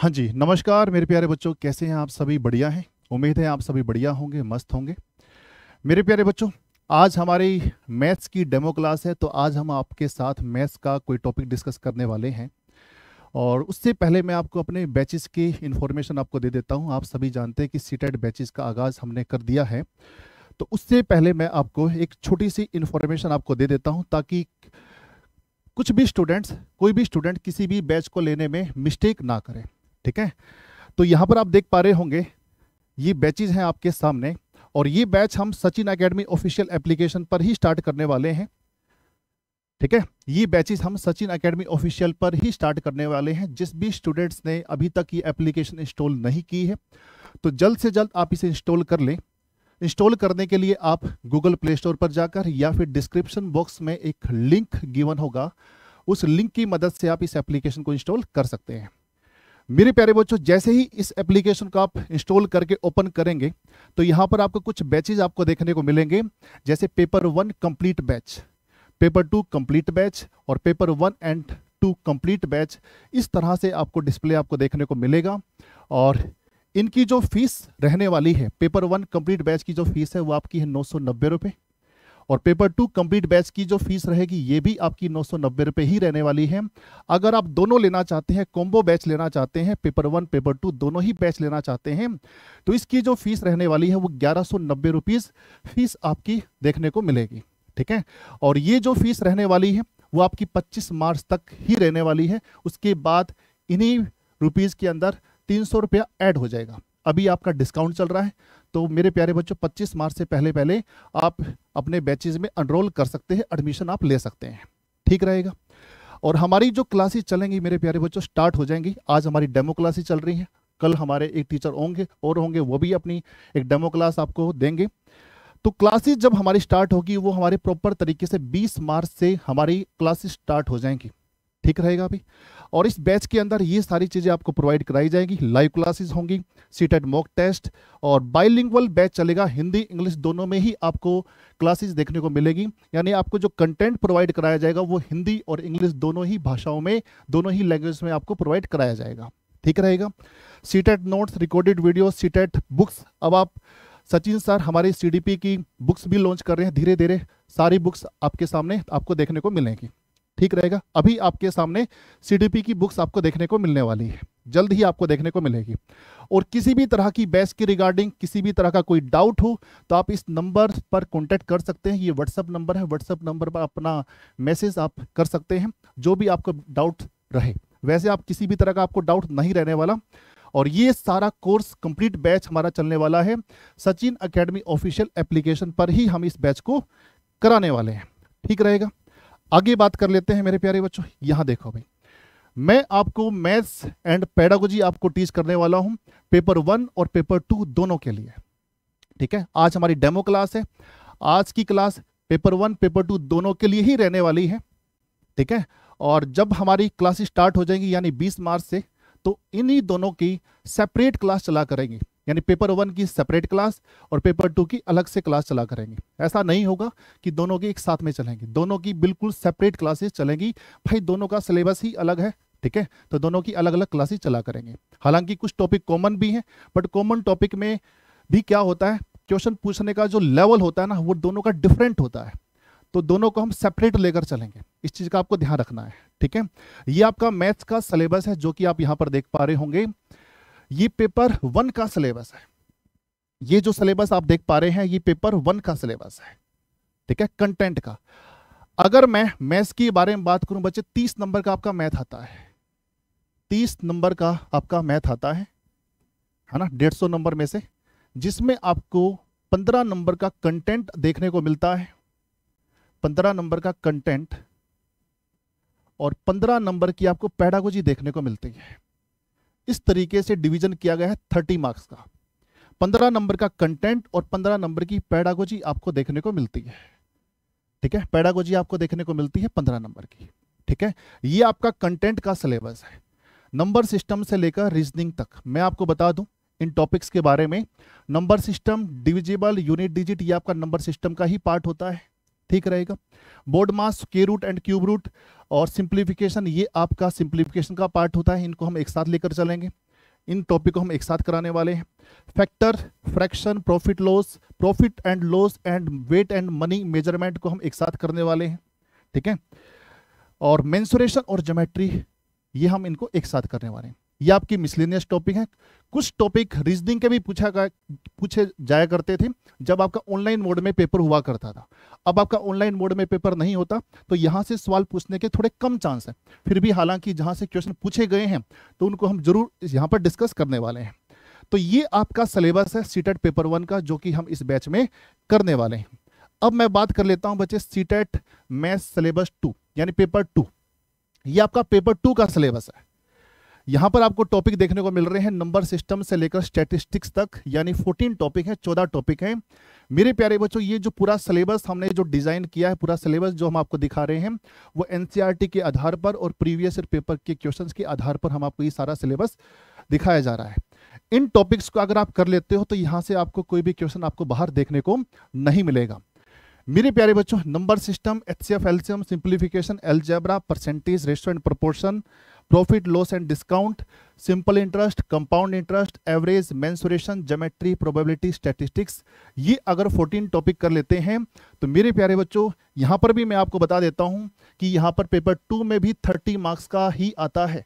हाँ जी नमस्कार मेरे प्यारे बच्चों कैसे हैं आप सभी बढ़िया हैं उम्मीद है आप सभी बढ़िया होंगे मस्त होंगे मेरे प्यारे बच्चों आज हमारी मैथ्स की डेमो क्लास है तो आज हम आपके साथ मैथ्स का कोई टॉपिक डिस्कस करने वाले हैं और उससे पहले मैं आपको अपने बैचेस की इन्फॉर्मेशन आपको दे देता हूँ आप सभी जानते हैं कि सीटेड बैचेस का आगाज़ हमने कर दिया है तो उससे पहले मैं आपको एक छोटी सी इन्फॉर्मेशन आपको दे देता हूँ ताकि कुछ भी स्टूडेंट्स कोई भी स्टूडेंट किसी भी बैच को लेने में मिस्टेक ना करें ठीक है तो यहाँ पर आप देख पा रहे होंगे ये बैचेज हैं आपके सामने और ये बैच हम सचिन अकेडमी ऑफिशियल एप्लीकेशन पर ही स्टार्ट करने वाले हैं ठीक है ये बैचेस हम सचिन एकेडमी ऑफिशियल पर ही स्टार्ट करने वाले हैं जिस भी स्टूडेंट्स ने अभी तक ये एप्लीकेशन इंस्टॉल नहीं की है तो जल्द से जल्द आप इसे इंस्टॉल कर लें इंस्टॉल करने के लिए आप गूगल प्ले स्टोर पर जाकर या फिर डिस्क्रिप्शन बॉक्स में एक लिंक गिवन होगा उस लिंक की मदद से आप इस एप्लीकेशन को इंस्टॉल कर सकते हैं मेरे प्यारे बच्चों जैसे ही इस एप्लीकेशन को आप इंस्टॉल करके ओपन करेंगे तो यहाँ पर आपको कुछ बैचेज आपको देखने को मिलेंगे जैसे paper one complete batch paper two complete batch और paper one and two complete batch इस तरह से आपको डिस्प्ले आपको देखने को मिलेगा और इनकी जो फीस रहने वाली है पेपर वन कंप्लीट बैच की जो फीस है वो आपकी है नौ सौ नब्बे रुपये और पेपर टू कंप्लीट बैच की जो फीस रहेगी ये भी आपकी नौ सौ नब्बे ही रहने वाली है अगर आप दोनों लेना चाहते हैं कॉम्बो बैच लेना चाहते हैं पेपर वन पेपर टू दोनों ही बैच लेना चाहते हैं तो इसकी जो फीस रहने वाली है वो ग्यारह सौ फीस आपकी देखने को मिलेगी ठीक है और ये जो फीस रहने वाली है वो आपकी 25 मार्च तक ही रहने वाली है उसके बाद इन्हीं रुपीज़ के अंदर तीन सौ रुपया ऐड हो जाएगा अभी आपका डिस्काउंट चल रहा है तो मेरे प्यारे बच्चों 25 मार्च से पहले पहले आप अपने बैचेज में अनरोल कर सकते हैं एडमिशन आप ले सकते हैं ठीक रहेगा और हमारी जो क्लासेस चलेंगी मेरे प्यारे बच्चों स्टार्ट हो जाएंगी आज हमारी डेमो क्लासेस चल रही हैं कल हमारे एक टीचर होंगे और होंगे वो भी अपनी एक डेमो क्लास आपको देंगे तो क्लासेस जब हमारी स्टार्ट होगी वो हमारे प्रॉपर तरीके से 20 मार्च से हमारी क्लासेस स्टार्ट हो जाएंगी ठीक रहेगा अभी और इस बैच के अंदर ये सारी चीज़ें आपको प्रोवाइड कराई जाएगी लाइव क्लासेस होंगी सीट एट मॉक टेस्ट और बाइलिंगुअल बैच चलेगा हिंदी इंग्लिश दोनों में ही आपको क्लासेस देखने को मिलेगी यानी आपको जो कंटेंट प्रोवाइड कराया जाएगा वो हिंदी और इंग्लिश दोनों ही भाषाओं में दोनों ही लैंग्वेज में आपको प्रोवाइड कराया जाएगा ठीक रहेगा CTET notes recorded video CTET books अब आप सचिन सर हमारे सी की बुक्स भी लॉन्च कर रहे हैं धीरे धीरे सारी बुक्स आपके सामने आपको देखने को मिलेंगी ठीक रहेगा अभी आपके सामने सीडीपी की बुक्स आपको देखने को मिलने वाली है जल्द ही आपको देखने को मिलेगी और किसी भी तरह की बैच की रिगार्डिंग किसी भी तरह का कोई डाउट हो तो आप इस नंबर पर कॉन्टैक्ट कर सकते हैं ये व्हाट्सअप नंबर है व्हाट्सअप नंबर पर अपना मैसेज आप कर सकते हैं जो भी आपको डाउट रहे वैसे आप किसी भी तरह का आपको डाउट नहीं रहने वाला और ये सारा कोर्स कंप्लीट बैच हमारा चलने वाला है सचिन अकेडमी ऑफिशियल एप्लीकेशन पर ही हम इस बैच को कराने वाले हैं ठीक रहेगा आगे बात कर लेते हैं मेरे प्यारे बच्चों यहाँ देखो भाई मैं आपको मैथ्स एंड पेडागोजी आपको टीच करने वाला हूँ पेपर वन और पेपर टू दोनों के लिए ठीक है आज हमारी डेमो क्लास है आज की class paper one paper two दोनों के लिए ही रहने वाली है ठीक है और जब हमारी क्लासेस स्टार्ट हो जाएंगी यानी 20 मार्च से तो इन्हीं दोनों की सेपरेट क्लास चला करेंगी यानी पेपर वन की सेपरेट क्लास और पेपर टू की अलग से क्लास चला करेंगे ऐसा नहीं होगा कि दोनों की एक साथ में चलेंगी दोनों की बिल्कुल सेपरेट क्लासेस चलेंगी भाई दोनों का सिलेबस ही अलग है ठीक है तो दोनों की अलग अलग क्लासेस चला करेंगे हालांकि कुछ टॉपिक कॉमन भी हैं बट कॉमन टॉपिक में भी क्या होता है क्वेश्चन पूछने का जो लेवल होता है ना वो दोनों का डिफरेंट होता है तो दोनों को हम सेपरेट लेकर चलेंगे इस चीज़ का आपको ध्यान रखना है ठीक है ये आपका मैथ्स का सिलेबस है जो कि आप यहाँ पर देख पा रहे होंगे ये पेपर वन का सिलेबस है ये जो सिलेबस आप देख पा रहे हैं ये पेपर वन का सिलेबस है ठीक है कंटेंट का अगर मैं मैथ्स के बारे में बात करूं बच्चे तीस नंबर का आपका मैथ आता है तीस नंबर का आपका मैथ आता है है ना डेढ़ सौ नंबर में से जिसमें आपको पंद्रह नंबर का कंटेंट देखने को मिलता है पंद्रह नंबर का कंटेंट और पंद्रह नंबर की आपको पैडागोजी देखने को मिलती है इस तरीके से डिवीजन किया गया है थर्टी मार्क्स का पंद्रह नंबर का कंटेंट और पंद्रह नंबर की पैडागोजी आपको देखने को मिलती है ठीक है पैडागोजी आपको देखने को मिलती है पंद्रह नंबर की ठीक है ये आपका कंटेंट का सिलेबस है नंबर सिस्टम से लेकर रीजनिंग तक मैं आपको बता दूं इन टॉपिक्स के बारे में number system divisible unit digit ये आपका नंबर सिस्टम का ही पार्ट होता है ठीक रहेगा बोर्ड मास के रूट एंड क्यूब रूट और सिंप्लीफिकेशन ये आपका सिंप्लीफिकेशन का पार्ट होता है इनको हम एक साथ लेकर चलेंगे इन टॉपिक को हम एक साथ कराने वाले हैं factor fraction profit loss profit and loss and weight and money measurement को हम एक साथ करने वाले हैं ठीक है और मेंसुरेशन और जोमेट्री ये हम इनको एक साथ करने वाले हैं ये आपकी मिसलिनियस टॉपिक है कुछ टॉपिक रीजनिंग के भी पूछा पूछे जाया करते थे जब आपका ऑनलाइन मोड में पेपर हुआ करता था अब आपका ऑनलाइन मोड में पेपर नहीं होता तो यहाँ से सवाल पूछने के थोड़े कम चांस हैं फिर भी हालांकि जहाँ से क्वेश्चन पूछे गए हैं तो उनको हम जरूर यहाँ पर डिस्कस करने वाले हैं तो ये आपका सिलेबस है सीटेट पेपर वन का जो कि हम इस बैच में करने वाले हैं अब मैं बात कर लेता हूँ बच्चे सीटेट मैथ सिलेबस टू यानी पेपर टू ये आपका पेपर टू का सिलेबस है यहां पर आपको टॉपिक देखने को मिल रहे हैं नंबर सिस्टम से लेकर स्टेटिस्टिक्स तक यानी 14 टॉपिक है 14 टॉपिक हैं मेरे प्यारे बच्चों ये जो पूरा सिलेबस हमने जो डिज़ाइन किया है पूरा सिलेबस जो हम आपको दिखा रहे हैं वो एन e के आधार पर और प्रीवियस पेपर के क्वेश्चन के आधार पर हम आपको ये सारा सिलेबस दिखाया जा रहा है इन टॉपिक्स को अगर आप कर लेते हो तो यहाँ से आपको कोई भी क्वेश्चन आपको बाहर देखने को नहीं मिलेगा मेरे प्यारे बच्चों number system H C F LCM simplification algebra percentage restaurant proportion profit loss and discount simple interest compound interest average mensuration geometry probability statistics ये अगर 14 टॉपिक कर लेते हैं तो मेरे प्यारे बच्चों यहाँ पर भी मैं आपको बता देता हूँ कि यहाँ पर पेपर टू में भी 30 मार्क्स का ही आता है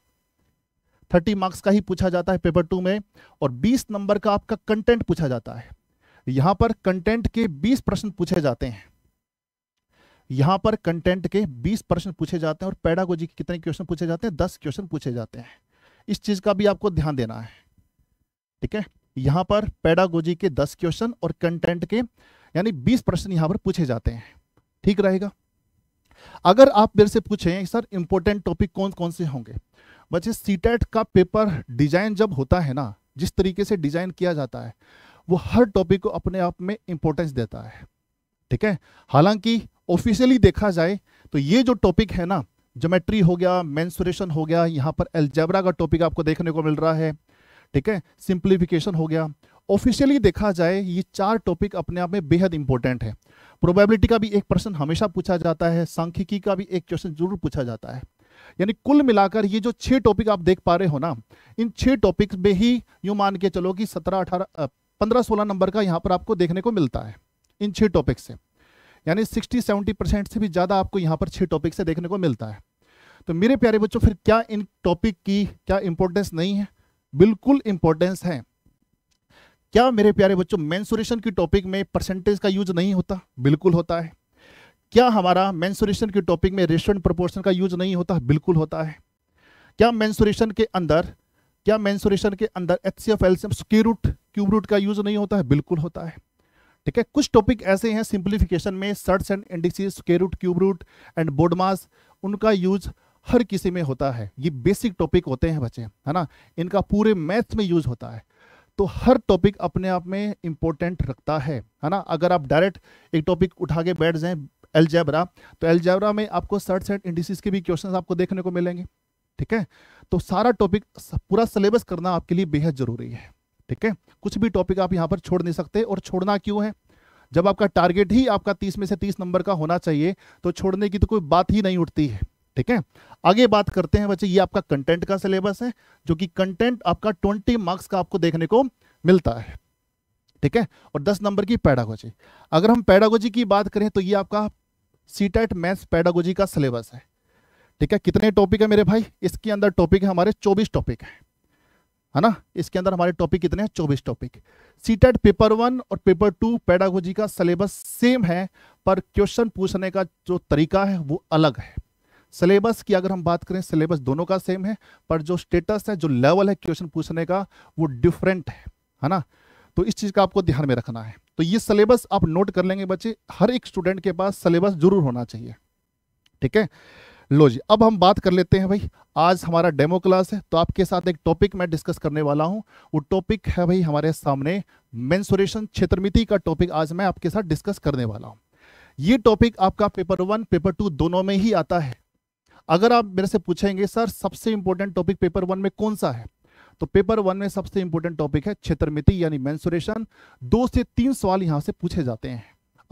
30 मार्क्स का ही पूछा जाता है पेपर टू में और 20 नंबर का आपका कंटेंट पूछा जाता है यहाँ पर कंटेंट के 20 प्रश्न पूछे जाते हैं यहां पर कंटेंट के 20 प्रश्न पूछे जाते हैं और पैडागोजी के कितने क्वेश्चन पूछे जाते हैं 10 क्वेश्चन पूछे जाते हैं इस चीज का भी आपको ध्यान देना है ठीक है यहां पर पैडागोजी के 10 क्वेश्चन और कंटेंट के यानी बीस प्रश्न यहां पर पूछे जाते हैं ठीक रहेगा अगर आप मेरे से पूछे सर इंपोर्टेंट टॉपिक कौन कौन से होंगे बच्चे सीटेट का पेपर डिजाइन जब होता है ना जिस तरीके से डिजाइन किया जाता है वो हर टॉपिक को अपने आप में इंपोर्टेंस देता है ठीक है हालांकि ऑफिशियली देखा जाए तो ये जो टॉपिक है ना ज्योमेट्री हो गया मैंसुरेशन हो गया यहाँ पर एल्जेबरा का टॉपिक आपको देखने को मिल रहा है ठीक है सिंप्लीफिकेशन हो गया ऑफिशियली देखा जाए ये चार टॉपिक अपने आप में बेहद इंपॉर्टेंट है प्रोबेबिलिटी का भी एक प्रश्न हमेशा पूछा जाता है सांख्यिकी का भी एक क्वेश्चन जरूर पूछा जाता है यानी कुल मिलाकर ये जो छह टॉपिक आप देख पा रहे हो ना इन छह टॉपिक में ही यूं मान के चलो कि सत्रह अठारह पंद्रह सोलह नंबर का यहाँ पर आपको देखने को मिलता है इन छह टॉपिक से यानी 60-70 परसेंट से भी ज़्यादा आपको यहाँ पर छः टॉपिक से देखने को मिलता है तो मेरे प्यारे बच्चों फिर क्या इन टॉपिक की क्या इंपॉर्टेंस नहीं है बिल्कुल इंपॉर्टेंस है क्या मेरे प्यारे बच्चों मैंसुरेशन की टॉपिक में परसेंटेज का यूज नहीं होता बिल्कुल होता है क्या हमारा मैंसुरेशन के टॉपिक में रेस्टोरेंट प्रपोर्शन का यूज नहीं होता बिल्कुल होता है क्या मैंसुरेशन के अंदर क्या मैंसुरेशन के अंदर H C F LCM square root cube root का यूज नहीं होता है बिल्कुल होता है ठीक है कुछ टॉपिक ऐसे हैं सिंप्लीफिकेशन में सर्ट्स एंड इंडिक्सेस के root cube root and BODMAS उनका यूज हर किसी में होता है ये बेसिक टॉपिक होते हैं बच्चे है ना इनका पूरे मैथ्स में यूज होता है तो हर टॉपिक अपने आप में इंपॉर्टेंट रखता है है ना अगर आप डायरेक्ट एक टॉपिक उठा के बैठ जाएं एलजेबरा तो एलजेबरा में आपको सर्ट एंड इंडिसिस के भी क्वेश्चन आपको देखने को मिलेंगे ठीक है तो सारा टॉपिक पूरा सिलेबस करना आपके लिए बेहद जरूरी है ठीक है कुछ भी टॉपिक आप यहाँ पर छोड़ नहीं सकते और छोड़ना क्यों है जब आपका टारगेट ही आपका तीस में से तीस नंबर का होना चाहिए तो छोड़ने की तो कोई बात ही नहीं उठती है ठीक है आगे बात करते हैं बच्चे ये आपका कंटेंट का सिलेबस है जो कि कंटेंट आपका ट्वेंटी मार्क्स का आपको देखने को मिलता है ठीक है और दस नंबर की पैडागोजी अगर हम पैडागोजी की बात करें तो ये आपका सीटेट मैथ्स पैडागोजी का सिलेबस है ठीक है कितने टॉपिक है मेरे भाई इसके अंदर टॉपिक है हमारे चौबीस टॉपिक है है ना इसके अंदर हमारे टॉपिक कितने हैं चौबीस टॉपिक सीटेट पेपर वन और पेपर टू पैडागोजी का सिलेबस सेम है पर क्वेश्चन पूछने का जो तरीका है वो अलग है सिलेबस की अगर हम बात करें सिलेबस दोनों का सेम है पर जो स्टेटस है जो लेवल है क्वेश्चन पूछने का वो डिफरेंट है है ना तो इस चीज़ का आपको ध्यान में रखना है तो ये सिलेबस आप नोट कर लेंगे बच्चे हर एक स्टूडेंट के पास सिलेबस जरूर होना चाहिए ठीक है लो जी अब हम बात कर लेते हैं भाई आज हमारा डेमो क्लास है तो आपके साथ एक टॉपिक मैं डिस्कस करने वाला हूं वो टॉपिक है भाई हमारे सामने मेंसुरेशन क्षेत्रमिति का टॉपिक आज मैं आपके साथ डिस्कस करने वाला हूं ये टॉपिक आपका पेपर वन पेपर टू दोनों में ही आता है अगर आप मेरे से पूछेंगे सर सबसे इंपॉर्टेंट टॉपिक पेपर वन में कौन सा है तो पेपर वन में सबसे इंपॉर्टेंट टॉपिक है क्षेत्रमिति यानी मेन्सुरेशन दो से तीन सवाल यहाँ से पूछे जाते हैं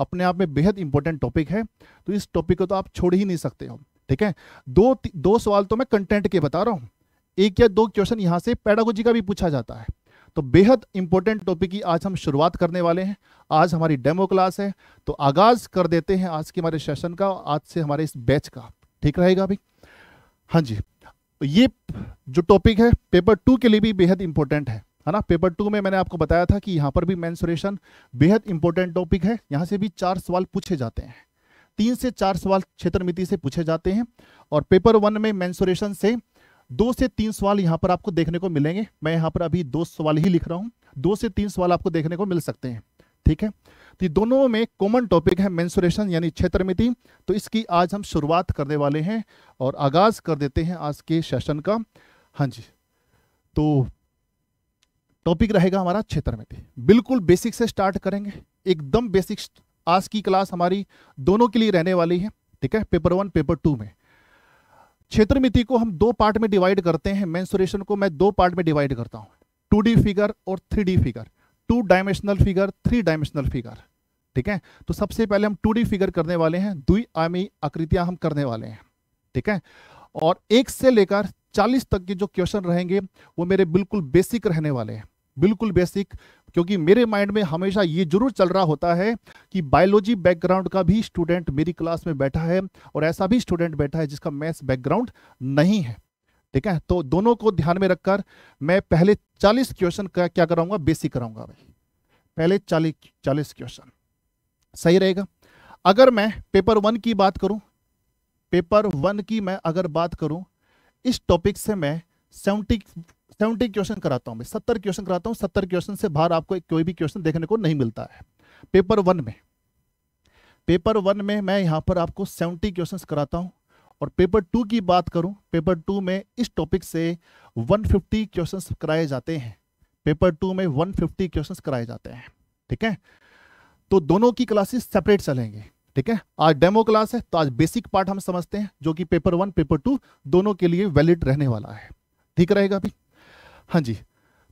अपने आप में बेहद इंपॉर्टेंट टॉपिक है तो इस टॉपिक को तो आप छोड़ ही नहीं सकते हो ठीक है दो दो सवाल तो मैं कंटेंट के बता रहा हूँ एक या दो क्वेश्चन यहाँ से पैडागोजी का भी पूछा जाता है तो बेहद इंपॉर्टेंट टॉपिक की आज हम शुरुआत करने वाले हैं आज हमारी डेमो क्लास है तो आगाज कर देते हैं आज के हमारे सेशन का आज से हमारे इस बैच का ठीक रहेगा अभी हाँ जी ये जो टॉपिक है पेपर टू के लिए भी बेहद इंपॉर्टेंट है है ना पेपर टू में मैंने आपको बताया था कि यहाँ पर भी मैंसुरेशन बेहद इंपॉर्टेंट टॉपिक है यहाँ से भी चार सवाल पूछे जाते हैं तीन से चार सवाल क्षेत्र मिति से पूछे जाते हैं और पेपर वन में मैंसुरेशन से दो से तीन सवाल यहाँ पर आपको देखने को मिलेंगे मैं यहाँ पर अभी दो सवाल ही लिख रहा हूँ दो से तीन सवाल आपको देखने को मिल सकते हैं ठीक है तो दोनों में कॉमन टॉपिक है मैंसुरेशन यानी क्षेत्र मिति तो इसकी आज हम शुरुआत करने वाले हैं और आगाज कर देते हैं आज के सेशन का हाँ जी तो टॉपिक रहेगा हमारा क्षेत्र मिति बिल्कुल बेसिक से स्टार्ट करेंगे एकदम बेसिक आज की क्लास हमारी दोनों के लिए रहने वाली है ठीक है पेपर वन पेपर टू में क्षेत्र मिति को हम दो पार्ट में डिवाइड करते हैं मैंसुरेशन को मैं दो पार्ट में डिवाइड करता हूँ टू फिगर और three figure two dimensional figure three dimensional figure ठीक है तो सबसे पहले हम टू फिगर करने वाले हैं दुई आमी आकृतियां हम करने वाले हैं ठीक है और एक से लेकर 40 तक के जो क्वेश्चन रहेंगे वो मेरे बिल्कुल बेसिक रहने वाले हैं बिल्कुल बेसिक क्योंकि मेरे माइंड में हमेशा ये जरूर चल रहा होता है कि बायोलॉजी बैकग्राउंड का भी स्टूडेंट मेरी क्लास में बैठा है और ऐसा भी स्टूडेंट बैठा है जिसका मैथ्स बैकग्राउंड नहीं है ठीक है तो दोनों को ध्यान में रखकर मैं पहले 40 क्वेश्चन का क्या कराऊंगा बेसिक कराऊंगा भाई पहले 40 40 क्वेश्चन सही रहेगा अगर मैं पेपर वन की बात करूं पेपर वन की मैं अगर बात करूं इस टॉपिक से मैं सेवेंटी सेवेंटी क्वेश्चन कराता हूँ मैं सत्तर क्वेश्चन कराता हूँ सत्तर क्वेश्चन से बाहर आपको कोई भी क्वेश्चन देखने को नहीं मिलता है पेपर वन में पेपर वन में मैं यहाँ पर आपको सेवेंटी क्वेश्चन कराता हूँ और पेपर टू की बात करूं पेपर टू में इस टॉपिक से 150 क्वेश्चन कराए जाते हैं पेपर टू में 150 क्वेश्चन कराए जाते हैं ठीक है तो दोनों की क्लासेस सेपरेट चलेंगे ठीक है आज डेमो क्लास है तो आज बेसिक पार्ट हम समझते हैं जो कि पेपर वन पेपर टू दोनों के लिए वैलिड रहने वाला है ठीक रहेगा अभी हाँ जी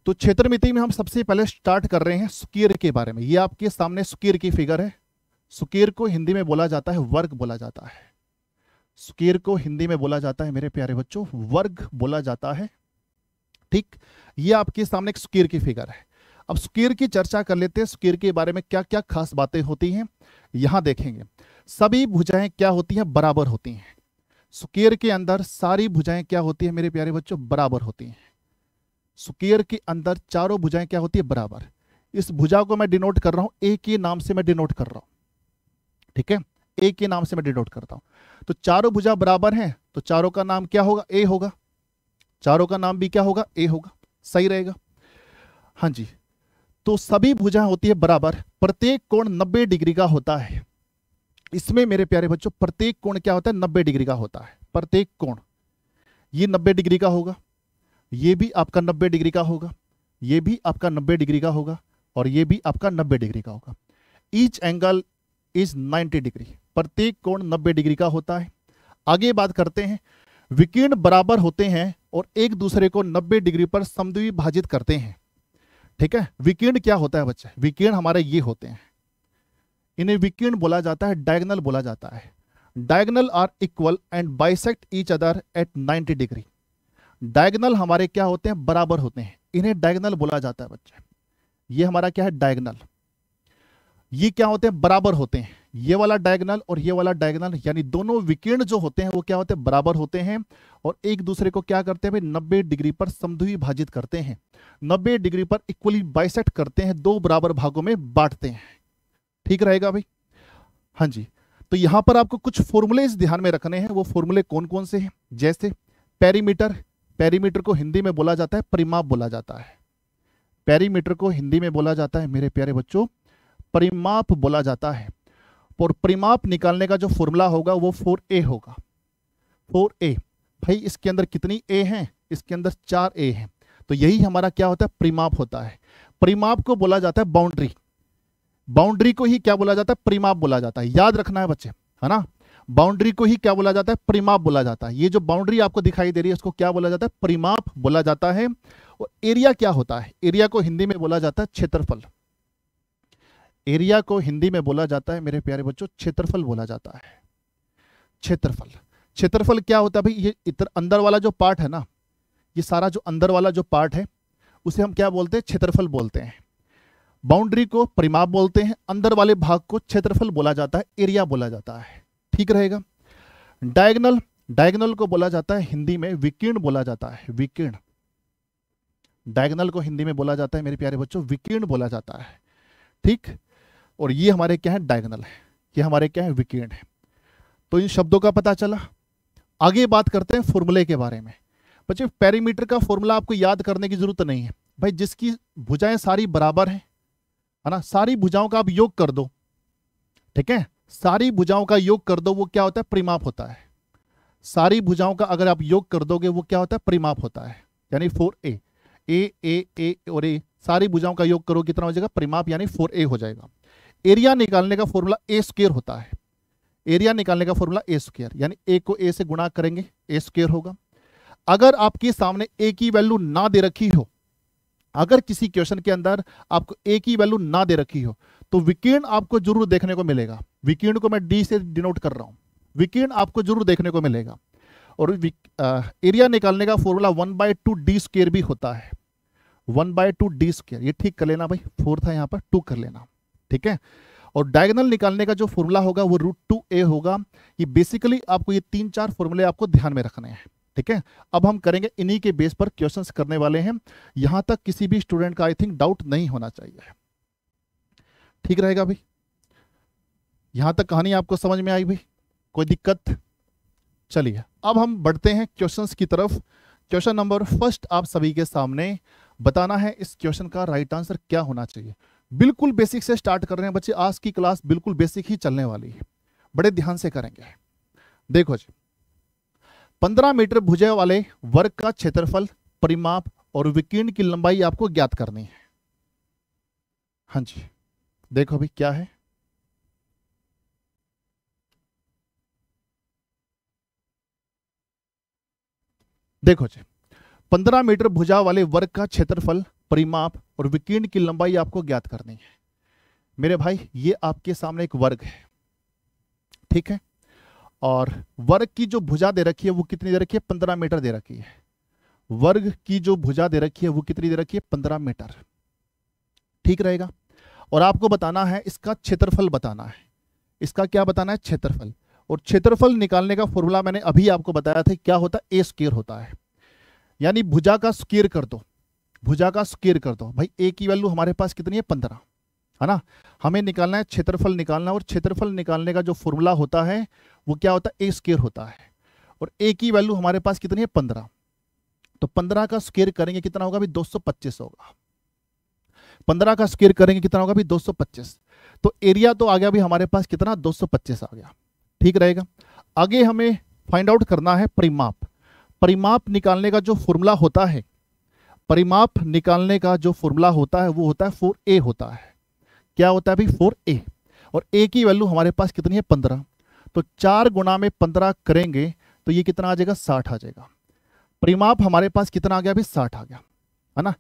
तो क्षेत्र मिति में हम सबसे पहले स्टार्ट कर रहे हैं सुकीर के बारे में ये आपके सामने सुकीर की फिगर है सुकीर को हिंदी में बोला जाता है वर्ग बोला जाता है सुकीर को हिंदी में बोला जाता है मेरे प्यारे बच्चों वर्ग बोला जाता है ठीक ये आपके सामने एक सुकीर की फिगर है अब सुकीर की चर्चा कर लेते हैं सुकीर के बारे में क्या क्या खास बातें होती हैं यहाँ देखेंगे सभी भुजाएं क्या होती हैं बराबर होती हैं सुकीर के अंदर सारी भुजाएं क्या होती है मेरे प्यारे बच्चों बराबर होती हैं सुकेयर के अंदर चारों भुजाएं क्या होती है बराबर इस भुजा को मैं डिनोट कर रहा हूं ए के नाम से मैं डिनोट कर रहा हूं ठीक है ए के नाम से मैं डिनोट करता हूं तो चारों भुजा बराबर हैं तो चारों का नाम क्या होगा ए होगा चारों का नाम भी क्या होगा ए होगा सही रहेगा हाँ जी तो सभी भुजाएं होती है बराबर प्रत्येक कोण नब्बे डिग्री का होता है इसमें मेरे प्यारे बच्चों प्रत्येक कोण क्या होता है नब्बे डिग्री का होता है प्रत्येक कोण ये नब्बे डिग्री का होगा ये भी आपका नब्बे डिग्री का होगा ये भी आपका नब्बे डिग्री का होगा और ये भी आपका नब्बे डिग्री का होगा ईच एंगल इज 90 डिग्री प्रत्येक कोण 90 डिग्री का होता है आगे बात करते हैं विकीर्ण बराबर होते हैं और एक दूसरे को 90 डिग्री पर समद्विभाजित करते हैं ठीक है विकीर्ण क्या होता है बच्चे विकीर्ण हमारे ये होते हैं इन्हें विकीर्ण बोला जाता है डायगनल बोला जाता है diagonal are equal and bisect each other at 90 degree diagonal हमारे क्या होते हैं बराबर होते हैं इन्हें डायगनल बोला जाता है बच्चे ये हमारा क्या है डायगनल ये क्या होते हैं बराबर होते हैं ये वाला डायगनल और ये वाला डायगनल यानी दोनों विकीर्ण जो होते हैं वो क्या होते हैं बराबर होते हैं और एक दूसरे को क्या करते हैं नब्बे डिग्री पर समद्वी भाजित करते हैं नब्बे डिग्री पर इक्वली बाइसेट करते हैं दो बराबर भागों में बांटते हैं ठीक रहेगा भाई हाँ जी तो यहां पर आपको कुछ फॉर्मुले ध्यान में रखने हैं वो फॉर्मूले कौन कौन से हैं जैसे पेरीमीटर पेरीमीटर को हिंदी में बोला जाता है परिमाप बोला जाता है पेरीमीटर को हिंदी में बोला जाता है मेरे प्यारे बच्चों परिमाप बोला जाता है और परिमाप निकालने का जो फॉर्मूला होगा वो फोर ए होगा फोर ए भाई इसके अंदर कितनी ए हैं इसके अंदर चार ए हैं तो यही हमारा क्या होता है परिमाप होता है परिमाप को बोला जाता है बाउंड्री बाउंड्री को ही क्या बोला जाता है परिमाप बोला जाता है याद रखना है बच्चे है ना बाउंड्री को ही क्या बोला जाता है परिमाप बोला जाता है ये जो बाउंड्री आपको दिखाई दे रही है उसको क्या बोला जाता है परिमाप बोला जाता है और एरिया क्या होता है एरिया को हिंदी में बोला जाता है क्षेत्रफल एरिया को हिंदी में बोला जाता है मेरे प्यारे बच्चों क्षेत्रफल बोला जाता है क्षेत्रफल क्षेत्रफल क्या होता है भाई ये इतर अंदर वाला जो पार्ट है ना ये सारा जो अंदर वाला जो पार्ट है उसे हम क्या बोलते हैं क्षेत्रफल बोलते हैं बाउंड्री को परिमाप बोलते हैं अंदर वाले भाग को क्षेत्रफल बोला जाता है एरिया बोला जाता है ठीक रहेगा डायगनल डायगनल को बोला जाता है हिंदी में विकीर्ण बोला जाता है विकीर्ण डायगनल को हिंदी में बोला जाता है मेरे प्यारे बच्चों विकीर्ण बोला जाता है ठीक और ये हमारे क्या है डायगनल है ये हमारे क्या है विकीर्ण है तो इन शब्दों का पता चला आगे बात करते हैं फॉर्मूले के बारे में बच्चे पैरीमीटर का फॉर्मूला आपको याद करने की जरूरत नहीं है भाई जिसकी भुजाएं सारी बराबर हैं है ना सारी भुजाओं का आप योग कर दो ठीक है सारी भुजाओं का योग कर दो वो क्या होता है परिमाप होता है सारी भुजाओं का अगर आप योग कर दोगे वो क्या होता है परिमाप होता है यानी फोर ए ए ए ए और ए सारी भुजाओं का योग करो कितना हो जाएगा परिमाप यानी फोर ए हो जाएगा एरिया निकालने का फॉर्मूला ए स्क्र होता है एरिया निकालने का फॉर्मूला ए स्क्र यानी ए को ए से गुणा करेंगे ए स्क्र होगा अगर आपके सामने ए की वैल्यू ना दे रखी हो अगर किसी क्वेश्चन के अंदर आपको ए की वैल्यू ना दे रखी हो तो विकीर्ण आपको जरूर देखने को मिलेगा विकीर्ण को मैं डी से डिनोट कर रहा हूँ विकीर्ण आपको जरूर देखने को मिलेगा और एरिया निकालने का formula one by two D square भी होता है one by two D square ये ठीक कर लेना भाई फोर था यहाँ पर टू कर लेना ठीक है और डायगनल निकालने का जो फॉर्मूला होगा वो रूट टू ए होगा ये बेसिकली आपको ये तीन चार फॉर्मूले आपको ध्यान में रखने हैं ठीक है अब हम करेंगे इन्हीं के बेस पर क्वेश्चन करने वाले हैं यहाँ तक किसी भी स्टूडेंट का आई थिंक डाउट नहीं होना चाहिए ठीक रहेगा भाई यहां तक कहानी आपको समझ में आई भाई कोई दिक्कत चलिए अब हम बढ़ते हैं क्वेश्चंस की तरफ क्वेश्चन नंबर फर्स्ट आप सभी के सामने बताना है इस क्वेश्चन का राइट आंसर क्या होना चाहिए बिल्कुल बेसिक से स्टार्ट कर रहे हैं बच्चे आज की क्लास बिल्कुल बेसिक ही चलने वाली है बड़े ध्यान से करेंगे देखो जी पंद्रह मीटर भुजे वाले वर्ग का क्षेत्रफल परिमाप और विकीर्ण की लंबाई आपको ज्ञात करनी है हाँ जी देखो अभी क्या है देखो जी पंद्रह मीटर भुजा वाले वर्ग का क्षेत्रफल परिमाप और विकीर्ण की लंबाई आपको ज्ञात करनी है मेरे भाई ये आपके सामने एक वर्ग है ठीक है और वर्ग की जो भुजा दे रखी है वो कितनी दे रखी है पंद्रह मीटर दे रखी है वर्ग की जो भुजा दे रखी है वो कितनी दे रखी है पंद्रह मीटर ठीक रहेगा और आपको बताना है इसका क्षेत्रफल बताना है इसका क्या बताना है क्षेत्रफल और क्षेत्रफल निकालने का फॉर्मूला मैंने अभी आपको बताया था क्या होता है ए स्केयर होता है यानी भुजा का स्केयर कर दो भुजा का स्केयर कर दो भाई ए की वैल्यू हमारे पास कितनी है पंद्रह है ना हमें निकालना है क्षेत्रफल निकालना और क्षेत्रफल निकालने का जो फॉर्मूला होता है वो क्या होता है ए स्केयर होता है और ए की वैल्यू हमारे पास कितनी है पंद्रह तो पंद्रह का स्केयर करेंगे कितना होगा दो सौ पच्चीस होगा पंद्रह का स्केयर करेंगे कितना होगा दो सौ पच्चीस तो एरिया तो आ गया अभी हमारे पास कितना दो सौ पच्चीस आ गया ठीक रहेगा आगे हमें फाइंड आउट करना है परिमाप परिमाप निकालने का जो फॉर्मूला होता है परिमाप निकालने का जो फॉर्मूला होता है वो होता है फोर ए होता है क्या होता है भाई फोर ए और ए की वैल्यू हमारे पास कितनी है पंद्रह तो चार गुना में पंद्रह करेंगे तो ये कितना आ जाएगा साठ आ जाएगा परिमाप हमारे पास कितना आ गया अभी साठ आ गया है ना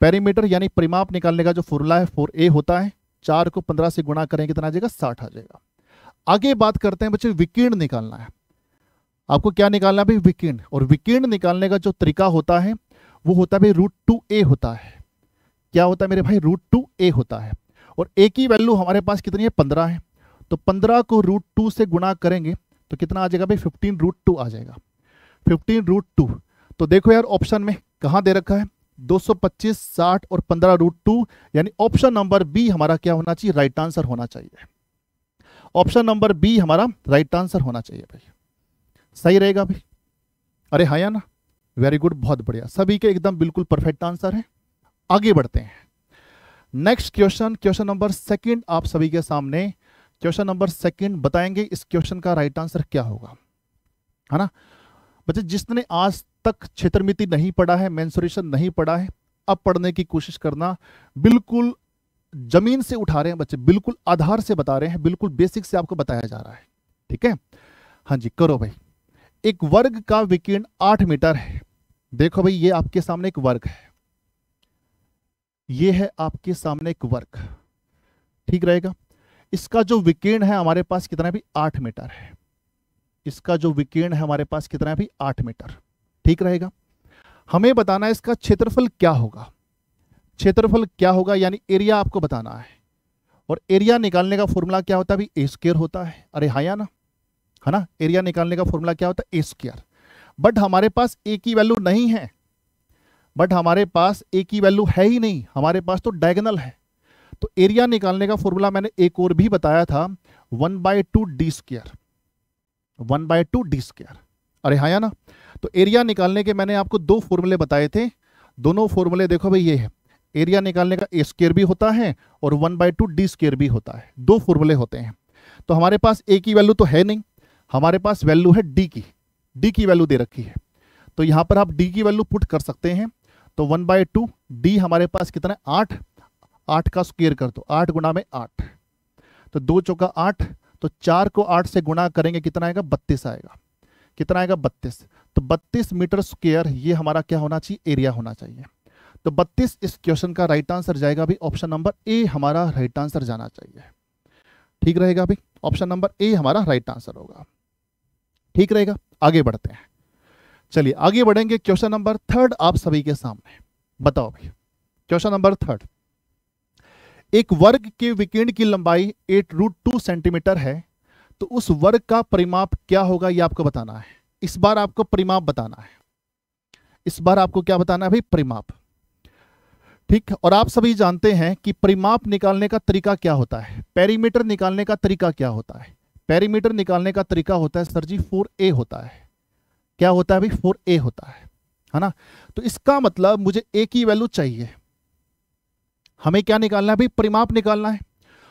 पेरीमीटर यानी परिमाप निकालने का जो फॉर्मूला है फोर ए होता है चार को पंद्रह से गुणा करेंगे कितना आ जाएगा साठ आ जाएगा आगे बात करते हैं बच्चे विकीर्ण निकालना है आपको क्या निकालना है विकीर्ण और विकीर्ण निकालने का जो तरीका होता है वो होता है रूट टू ए होता है क्या होता है मेरे भाई रूट टू ए होता है और ए की वैल्यू हमारे पास कितनी है पंद्रह है तो पंद्रह को रूट टू से गुणा करेंगे तो कितना आ जाएगा भाई फिफ्टीन रूट टू आ जाएगा फिफ्टीन रूट टू तो देखो यार ऑप्शन में कहाँ दे रखा है दो सौ पच्चीस साठ और पंद्रह रूट टू यानी ऑप्शन नंबर बी हमारा क्या होना चाहिए राइट आंसर होना चाहिए ऑप्शन नंबर बी हमारा राइट आंसर होना चाहिए भाई सही रहेगा भाई अरे हाँ या ना वेरी गुड बहुत बढ़िया सभी के एकदम बिल्कुल परफेक्ट आंसर है आगे बढ़ते हैं next question question number second आप सभी के सामने क्वेश्चन नंबर सेकंड बताएंगे इस क्वेश्चन का राइट आंसर क्या होगा है ना बच्चे जिसने आज तक क्षेत्रमिति नहीं पढ़ा है मैंसुरेशन नहीं पढ़ा है अब पढ़ने की कोशिश करना बिल्कुल जमीन से उठा रहे हैं बच्चे बिल्कुल आधार से बता रहे हैं बिल्कुल बेसिक से आपको बताया जा रहा है ठीक है हाँ जी करो भाई एक वर्ग का विकीर्ण आठ मीटर है देखो भाई ये आपके सामने एक वर्ग है ये है आपके सामने एक वर्ग ठीक रहेगा इसका जो विकीर्ण है हमारे पास कितना भी आठ मीटर है इसका जो विकीर्ण है हमारे पास कितना भी आठ मीटर ठीक रहेगा हमें बताना है इसका क्षेत्रफल क्या होगा क्षेत्रफल क्या होगा यानी एरिया आपको बताना है और एरिया निकालने का फॉर्मूला क्या होता है अभी ए स्केयर होता है अरे हाँ या ना है ना एरिया निकालने का फॉर्मूला क्या होता है ए स्केयर बट हमारे पास ए की वैल्यू नहीं है बट हमारे पास ए की वैल्यू है ही नहीं हमारे पास तो डायगनल है तो एरिया निकालने का फॉर्मूला मैंने एक और भी बताया था one by two D square one by two D square अरे हाँ या ना तो एरिया निकालने के मैंने आपको दो फॉर्मूले बताए थे दोनों फॉर्मूले देखो भाई ये है एरिया निकालने का ए स्केयर भी होता है और one by two D square भी होता है दो फॉर्मूले होते हैं तो हमारे पास ए की वैल्यू तो है नहीं हमारे पास वैल्यू है डी की डी की वैल्यू दे रखी है तो यहाँ पर आप डी की वैल्यू पुट कर सकते हैं तो वन बाई टू डी हमारे पास कितना है आठ आठ का स्क्वेयर कर दो आठ गुना में आठ तो दो चौका आठ तो चार को आठ से गुणा करेंगे कितना आएगा बत्तीस आएगा कितना आएगा बत्तीस तो बत्तीस मीटर स्क्वेयर ये हमारा क्या होना चाहिए एरिया होना चाहिए तो 32 इस क्वेश्चन का राइट आंसर जाएगा अभी ऑप्शन नंबर ए हमारा राइट आंसर जाना चाहिए ठीक रहेगा अभी ऑप्शन नंबर ए हमारा राइट आंसर होगा ठीक रहेगा आगे बढ़ते हैं चलिए आगे बढ़ेंगे क्वेश्चन नंबर थर्ड आप सभी के सामने बताओ भाई क्वेश्चन नंबर थर्ड एक वर्ग के विकीर्ण की लंबाई एट रूट टू सेंटीमीटर है तो उस वर्ग का परिमाप क्या होगा यह आपको बताना है इस बार आपको परिमाप बताना है इस बार आपको क्या बताना है भाई परिमाप ठीक और आप सभी जानते हैं कि परिमाप निकालने का तरीका क्या होता है पेरीमीटर निकालने का तरीका क्या होता है पेरीमीटर निकालने का तरीका होता है सर जी फोर ए होता है क्या होता है भाई फोर ए होता है है ना तो इसका मतलब मुझे ए की वैल्यू चाहिए हमें क्या निकालना है भाई परिमाप निकालना है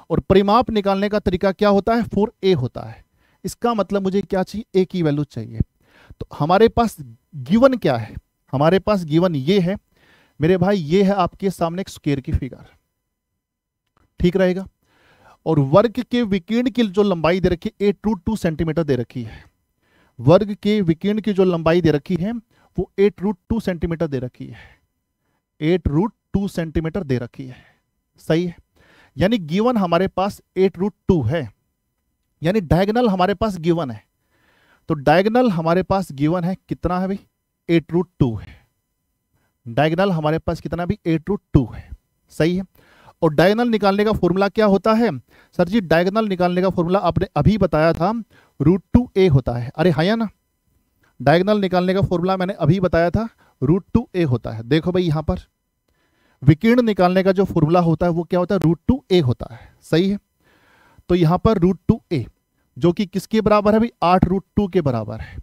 और परिमाप निकालने का तरीका क्या होता है फोर ए होता है इसका मतलब मुझे क्या चाहिए ए की वैल्यू चाहिए तो हमारे पास गिवन क्या है हमारे पास गिवन ये है मेरे भाई ये है आपके सामने एक स्केयर की फिगर ठीक रहेगा और वर्ग के विकीर्ण की जो लंबाई दे रखी है एट टू टू सेंटीमीटर दे रखी है वर्ग के विकीर्ण की जो लंबाई दे रखी है वो एट रूट टू सेंटीमीटर दे रखी है एट रूट टू सेंटीमीटर दे रखी है सही है यानी गिवन हमारे पास एट रूट टू है यानी डायगनल हमारे पास गिवन है तो डायगनल हमारे पास गिवन है कितना है भाई एट रूट टू है डायगनल हमारे पास कितना भी एट रूट टू है सही है और डायगनल निकालने का फॉर्मूला क्या होता है सर जी डायगनल निकालने का फॉर्मूला आपने अभी बताया था रूट टू ए होता है अरे हाँ ना डायगनल निकालने का फॉर्मूला मैंने अभी बताया था रूट टू ए होता है देखो भाई यहाँ पर विकीर्ण निकालने का जो फॉर्मूला होता है वो क्या होता है रूट टू ए होता है सही है तो यहाँ पर रूट टू ए जो कि किसके बराबर है भाई आठ रूट टू के बराबर है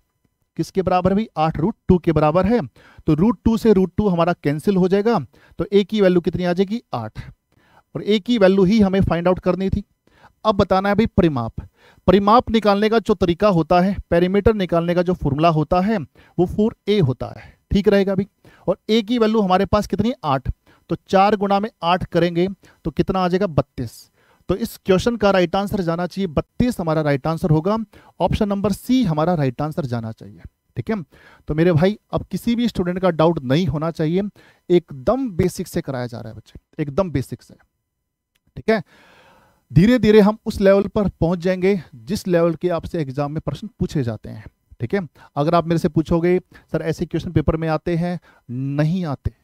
किसके बराबर भी आठ रूट टू के बराबर है तो रूट टू से रूट टू हमारा कैंसिल हो जाएगा तो ए की वैल्यू कितनी आ जाएगी आठ और ए की वैल्यू ही हमें फाइंड आउट करनी थी अब बताना है भाई परिमाप परिमाप निकालने का जो तरीका होता है पेरीमीटर निकालने का जो फॉर्मूला होता है वो फोर ए होता है ठीक रहेगा भाई और ए की वैल्यू हमारे पास कितनी आठ तो चार गुणा में आठ करेंगे तो कितना आ जाएगा बत्तीस तो इस क्वेश्चन का राइट आंसर जाना चाहिए बत्तीस हमारा राइट आंसर होगा ऑप्शन नंबर सी हमारा राइट आंसर जाना चाहिए ठीक है तो मेरे भाई अब किसी भी स्टूडेंट का डाउट नहीं होना चाहिए एकदम बेसिक से कराया जा रहा है बच्चे एकदम बेसिक से ठीक है धीरे धीरे हम उस लेवल पर पहुंच जाएंगे जिस लेवल के आपसे एग्जाम में प्रश्न पूछे जाते हैं ठीक है अगर आप मेरे से पूछोगे सर ऐसे क्वेश्चन पेपर में आते हैं नहीं आते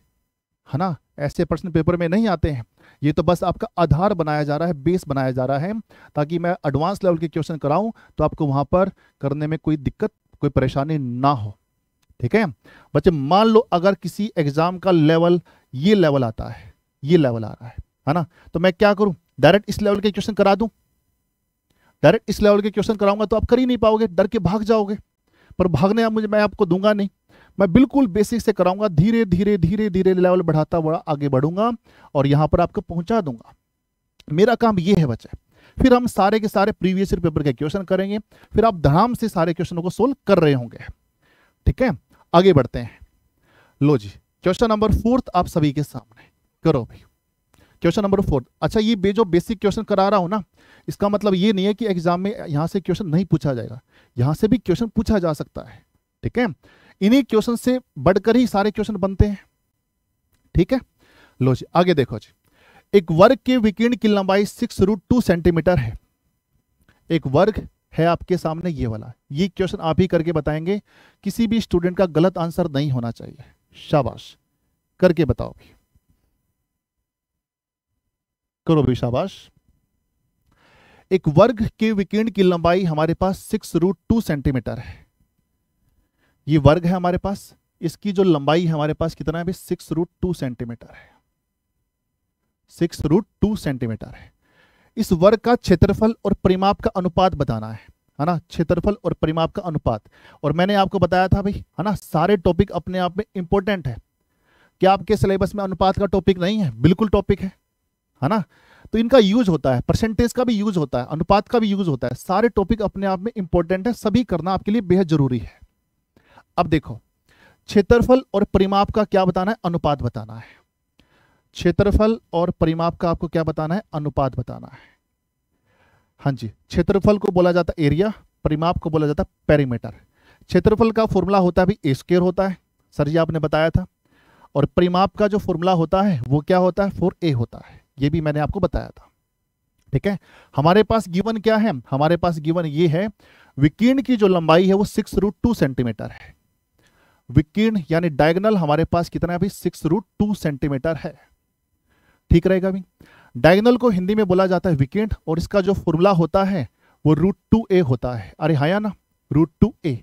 है ना ऐसे प्रश्न पेपर में नहीं आते हैं ये तो बस आपका आधार बनाया जा रहा है बेस बनाया जा रहा है ताकि मैं एडवांस लेवल के क्वेश्चन कराऊं तो आपको वहां पर करने में कोई दिक्कत कोई परेशानी ना हो ठीक है बच्चे मान लो अगर किसी एग्जाम का लेवल ये लेवल आता है ये लेवल आ रहा है है ना तो मैं क्या करूं डायरेक्ट इस लेवल के क्वेश्चन करा दूं डायरेक्ट इस लेवल के क्वेश्चन कराऊंगा तो आप कर ही नहीं पाओगे डर के भाग जाओगे पर भागने आप मुझे मैं आपको दूंगा नहीं मैं बिल्कुल बेसिक से कराऊंगा धीरे धीरे धीरे धीरे लेवल बढ़ाता हुआ आगे बढ़ूंगा और यहाँ पर आपको पहुंचा दूंगा मेरा काम ये है बच्चे फिर हम सारे के सारे प्रीवियस ईयर पेपर के क्वेश्चन करेंगे फिर आप धड़ाम से सारे क्वेश्चनों को सोल्व कर रहे होंगे ठीक है आगे बढ़ते हैं लो जी क्वेश्चन नंबर फोर्थ आप सभी के सामने करो भाई क्वेश्चन नंबर फोर्थ अच्छा ये बे जो बेसिक क्वेश्चन करा रहा हूँ ना इसका मतलब ये नहीं है कि एग्जाम में यहाँ से क्वेश्चन नहीं पूछा जाएगा यहाँ से भी क्वेश्चन पूछा जा सकता है ठीक है इन्हीं क्वेश्चन से बढ़कर ही सारे क्वेश्चन बनते हैं ठीक है लो जी आगे देखो जी एक वर्ग के विकीर्ण की लंबाई सिक्स रूट टू सेंटीमीटर है एक वर्ग है आपके सामने ये वाला ये क्वेश्चन आप ही करके बताएंगे किसी भी स्टूडेंट का गलत आंसर नहीं होना चाहिए शाबाश करके बताओ भी करो भी शाबाश एक वर्ग के विकीर्ण की लंबाई हमारे पास सिक्स रूट टू सेंटीमीटर है ये वर्ग है हमारे पास इसकी जो लंबाई है हमारे पास कितना है सिक्स रूट टू सेंटीमीटर है सिक्स रूट टू सेंटीमीटर है इस वर्ग का क्षेत्रफल और परिमाप का अनुपात बताना है है ना क्षेत्रफल और परिमाप का अनुपात और मैंने आपको बताया था भाई है ना सारे टॉपिक अपने आप में इंपॉर्टेंट है क्या आपके सिलेबस में अनुपात का टॉपिक नहीं है बिल्कुल टॉपिक है है ना तो इनका यूज होता है परसेंटेज का भी यूज होता है अनुपात का भी यूज होता है सारे टॉपिक अपने आप में इंपॉर्टेंट है सभी करना आपके लिए बेहद जरूरी है अब देखो क्षेत्रफल और परिमाप का क्या बताना है अनुपात बताना है क्षेत्रफल और परिमाप का आपको क्या बताना है अनुपात बताना है हाँ जी क्षेत्रफल को बोला जाता है एरिया परिमाप को बोला जाता है पेरीमीटर क्षेत्रफल का फॉर्मूला होता है भी ए स्केयर होता है सर जी आपने बताया था और परिमाप का जो फॉर्मूला होता है वो क्या होता है फोर ए होता है ये भी मैंने आपको बताया था ठीक है हमारे पास गिवन क्या है हमारे पास गिवन ये है विकीर्ण की जो लंबाई है वो सिक्स रूट टू सेंटीमीटर है विकीर्ण यानी डायगनल हमारे पास कितना है अभी सिक्स रूट टू सेंटीमीटर है ठीक रहेगा अभी डायगनल को हिंदी में बोला जाता है विकीर्ण और इसका जो फॉर्मूला होता है वो रूट टू ए होता है अरे हाया ना रूट टू ए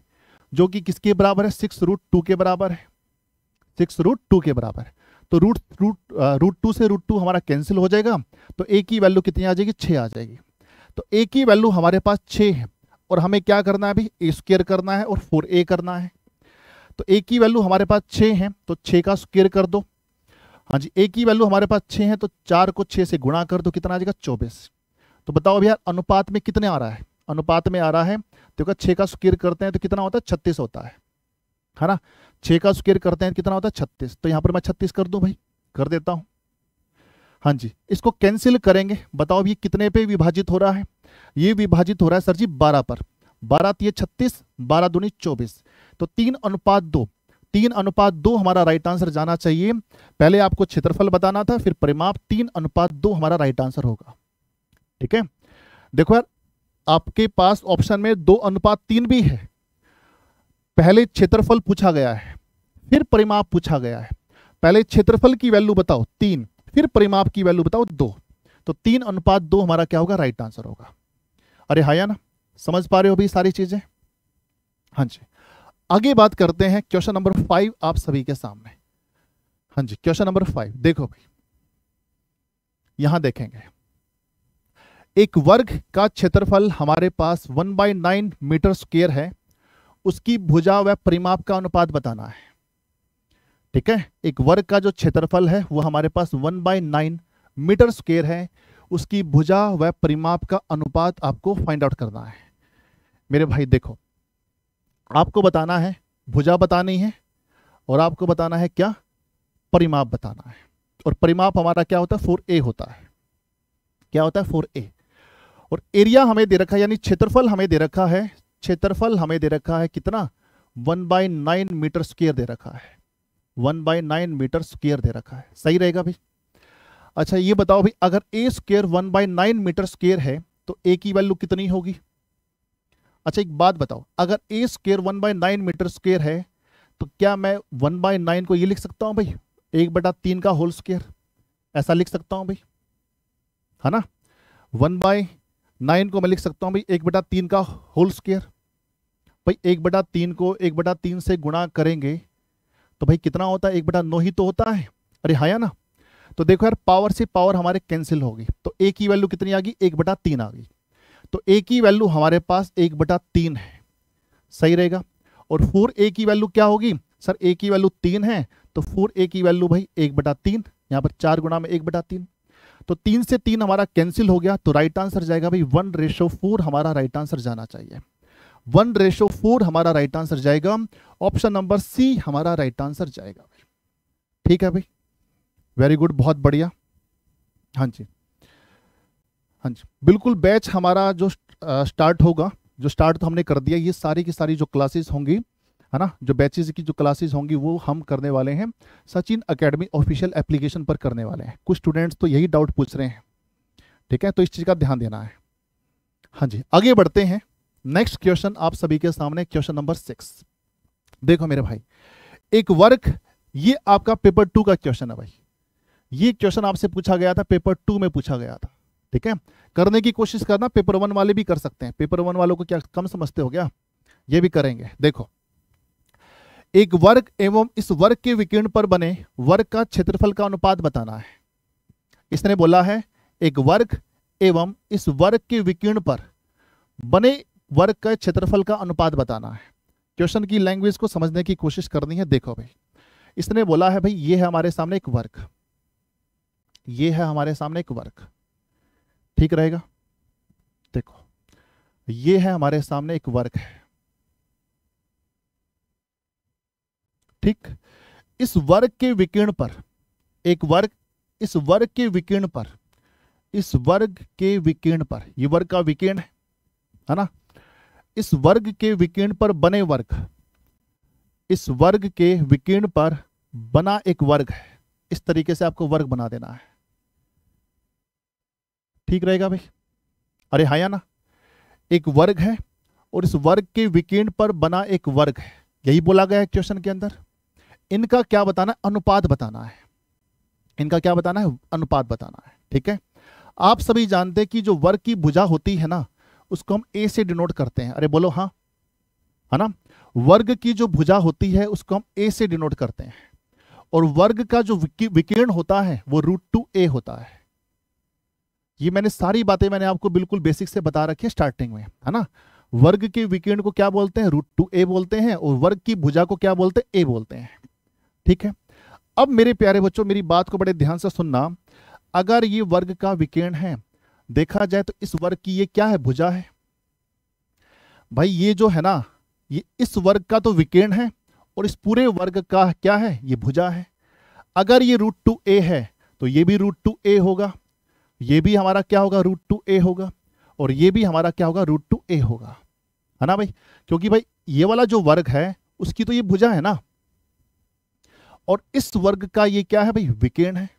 जो कि किसके बराबर है सिक्स रूट टू के बराबर है सिक्स रूट टू के बराबर है तो रूट रूट रूट टू से रूट टू हमारा कैंसिल हो जाएगा तो ए की वैल्यू कितनी आ जाएगी छः आ जाएगी तो ए की वैल्यू हमारे पास छः है और हमें क्या करना है अभी ए स्क्र करना है और फोर ए करना है तो ए की वैल्यू हमारे पास छः है तो छः का स्क्र कर दो हाँ जी ए की वैल्यू हमारे पास छः है तो चार को छः से गुणा कर दो कितना आ जाएगा चौबीस तो बताओ अभी यार अनुपात में कितने आ रहा है अनुपात में आ रहा है तो अगर छः का स्क्र करते हैं तो कितना होता है छत्तीस होता है है ना छः का स्क्र करते हैं तो कितना होता है छत्तीस तो यहाँ पर मैं छत्तीस कर दूँ भाई कर देता हूँ हाँ जी इसको कैंसिल करेंगे बताओ ये कितने पे विभाजित हो रहा है ये विभाजित हो रहा है सर जी बारह पर बारह तीय तो छत्तीस बारह दूनी चौबीस तो तीन अनुपात दो तीन अनुपात दो हमारा राइट आंसर जाना चाहिए पहले आपको क्षेत्रफल बताना था फिर परिमाप तीन अनुपात दो हमारा राइट आंसर होगा ठीक है देखो यार आपके पास ऑप्शन में दो अनुपात तीन भी है पहले क्षेत्रफल पूछा गया है फिर परिमाप पूछा गया है पहले क्षेत्रफल की वैल्यू बताओ तीन फिर परिमाप की वैल्यू बताओ दो तो तीन अनुपात दो हमारा क्या होगा राइट आंसर होगा अरे हाया ना समझ पा रहे हो भी सारी चीजें हाँ जी आगे बात करते हैं क्वेश्चन नंबर फाइव आप सभी के सामने हाँ जी क्वेश्चन नंबर फाइव देखो भाई यहां देखेंगे एक वर्ग का क्षेत्रफल हमारे पास one by nine metre square है उसकी भुजा व परिमाप का अनुपात बताना है ठीक है एक वर्ग का जो क्षेत्रफल है वो हमारे पास one by nine metre square है उसकी भुजा व परिमाप का अनुपात आपको फाइंड आउट करना है मेरे भाई देखो आपको बताना है भुजा बतानी है और आपको बताना है क्या परिमाप बताना है और परिमाप हमारा क्या होता है फोर ए होता है क्या होता है फोर ए और एरिया हमें दे रखा है यानी क्षेत्रफल हमें दे रखा है क्षेत्रफल हमें दे रखा है कितना one by nine metre square दे रखा है one by nine metre square दे रखा है सही रहेगा भाई अच्छा ये बताओ भाई अगर A square one by nine metre square है तो ए की वैल्यू कितनी होगी अच्छा एक बात बताओ अगर A square one by nine metre square है तो क्या मैं वन बाय नाइन को ये लिख सकता हूँ भाई एक बटा तीन का होल स्केयर ऐसा लिख सकता हूँ भाई है ना वन बाय नाइन को मैं लिख सकता हूँ भाई एक बटा तीन का होल स्केयर भाई एक बटा तीन को एक बटा तीन से गुणा करेंगे तो भाई कितना होता है एक बटा ही तो होता है अरे हाया ना तो देखो यार पावर से पावर हमारे कैंसिल होगी तो ए की वैल्यू कितनी आ गई एक बटा तीन आ गई तो ए की वैल्यू हमारे पास एक बटा तीन है सही रहेगा और फोर ए की वैल्यू क्या होगी सर ए की वैल्यू तीन है तो फोर ए की वैल्यू भाई एक बटा तीन यहाँ पर चार गुना में एक बटा तीन तो तीन से तीन हमारा कैंसिल हो गया तो राइट आंसर जाएगा भाई वन रेशो फोर हमारा राइट आंसर जाना चाहिए वन रेशो फोर हमारा राइट आंसर जाएगा ऑप्शन नंबर सी हमारा राइट आंसर जाएगा ठीक है भाई वेरी गुड बहुत बढ़िया हाँ जी हाँ जी बिल्कुल बैच हमारा जो स्टार्ट होगा जो स्टार्ट तो हमने कर दिया ये सारी की सारी जो क्लासेस होंगी है ना जो बैचेज की जो क्लासेस होंगी वो हम करने वाले हैं सचिन अकेडमी ऑफिशियल एप्लीकेशन पर करने वाले हैं कुछ स्टूडेंट्स तो यही डाउट पूछ रहे हैं ठीक है तो इस चीज़ का ध्यान देना है हाँ जी आगे बढ़ते हैं नेक्स्ट क्वेश्चन आप सभी के सामने क्वेश्चन नंबर सिक्स देखो मेरे भाई एक वर्क ये आपका पेपर टू का क्वेश्चन है भाई ये क्वेश्चन आपसे पूछा गया था पेपर टू में पूछा गया था ठीक है करने की कोशिश करना पेपर वन वाले भी कर सकते हैं पेपर वन वालों को क्या कम समझते हो क्या ये भी करेंगे देखो एक वर्ग एवं इस वर्ग के विकीर्ण पर बने वर्ग का क्षेत्रफल का अनुपात बताना है इसने बोला है एक वर्ग एवं इस वर्ग के विकीर्ण पर बने वर्ग का क्षेत्रफल का अनुपात बताना है क्वेश्चन की लैंग्वेज को समझने की कोशिश करनी है देखो भाई इसने बोला है भाई ये है हमारे सामने एक वर्ग ये है हमारे सामने एक वर्ग ठीक रहेगा देखो ये है हमारे सामने एक वर्ग है ठीक इस वर्ग के विकिरण पर एक वर्ग इस वर्ग के विकिरण पर इस वर्ग के विकिरण पर यह वर्ग का विकिरण है है ना इस वर्ग के विकिरण पर बने वर्ग इस वर्ग के विकिरण पर बना एक वर्ग है इस तरीके से आपको वर्ग बना देना है ठीक रहेगा भाई अरे हाँ या ना एक वर्ग है और इस वर्ग के वीकेंड पर बना एक वर्ग है यही बोला गया है क्वेश्चन के अंदर इनका क्या बताना अनुपात बताना है इनका क्या बताना है अनुपात बताना है ठीक है आप सभी जानते हैं कि जो वर्ग की भुजा होती है ना उसको हम ए से डिनोट करते हैं अरे बोलो हाँ है ना वर्ग की जो भुजा होती है उसको हम ए से डिनोट करते हैं और वर्ग का जो विकीर्ण होता है वो रूट टू ए होता है ये मैंने सारी बातें मैंने आपको बिल्कुल बेसिक से बता रखी है स्टार्टिंग में है ना वर्ग के विकेंड को क्या बोलते हैं रूट टू ए बोलते हैं और वर्ग की भुजा को क्या बोलते हैं ए बोलते हैं ठीक है अब मेरे प्यारे बच्चों मेरी बात को बड़े ध्यान से सुनना अगर ये वर्ग का विकेंड है देखा जाए तो इस वर्ग की ये क्या है भुजा है भाई ये जो है ना ये इस वर्ग का तो विकेंड है और इस पूरे वर्ग का क्या है ये भुजा है अगर ये रूट टू ए है तो ये भी रूट टू ए होगा ये भी हमारा क्या होगा रूट टू ए होगा और ये भी हमारा क्या होगा रूट टू ए होगा है ना भाई क्योंकि भाई ये वाला जो वर्ग है उसकी तो ये भुजा है ना और इस वर्ग का ये क्या है भाई विकीर्ण है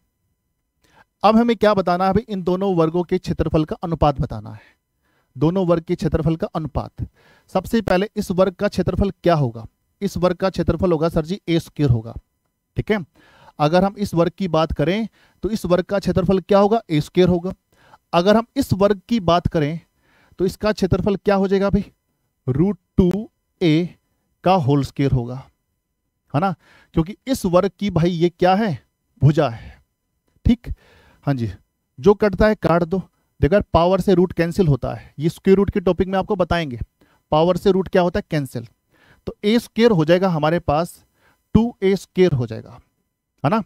अब हमें क्या बताना है भाई इन दोनों वर्गों के क्षेत्रफल का अनुपात बताना है दोनों वर्ग के क्षेत्रफल का अनुपात सबसे पहले इस वर्ग का क्षेत्रफल क्या होगा इस वर्ग का क्षेत्रफल होगा सर जी ए स्क्र होगा ठीक है अगर हम इस वर्ग की बात करें तो इस वर्ग का क्षेत्रफल क्या होगा ए स्क्र होगा अगर हम इस वर्ग की बात करें तो इसका क्षेत्रफल क्या हो जाएगा भाई रूट टू ए का होल स्केयर होगा है ना क्योंकि इस वर्ग की भाई ये क्या है भुजा है ठीक हाँ जी जो कटता है काट दो देखो पावर से रूट कैंसिल होता है ये स्क्वेयर रूट के टॉपिक में आपको बताएंगे पावर से रूट क्या होता है कैंसिल तो ए स्केयर हो जाएगा हमारे पास टू ए स्केयर हो जाएगा है ना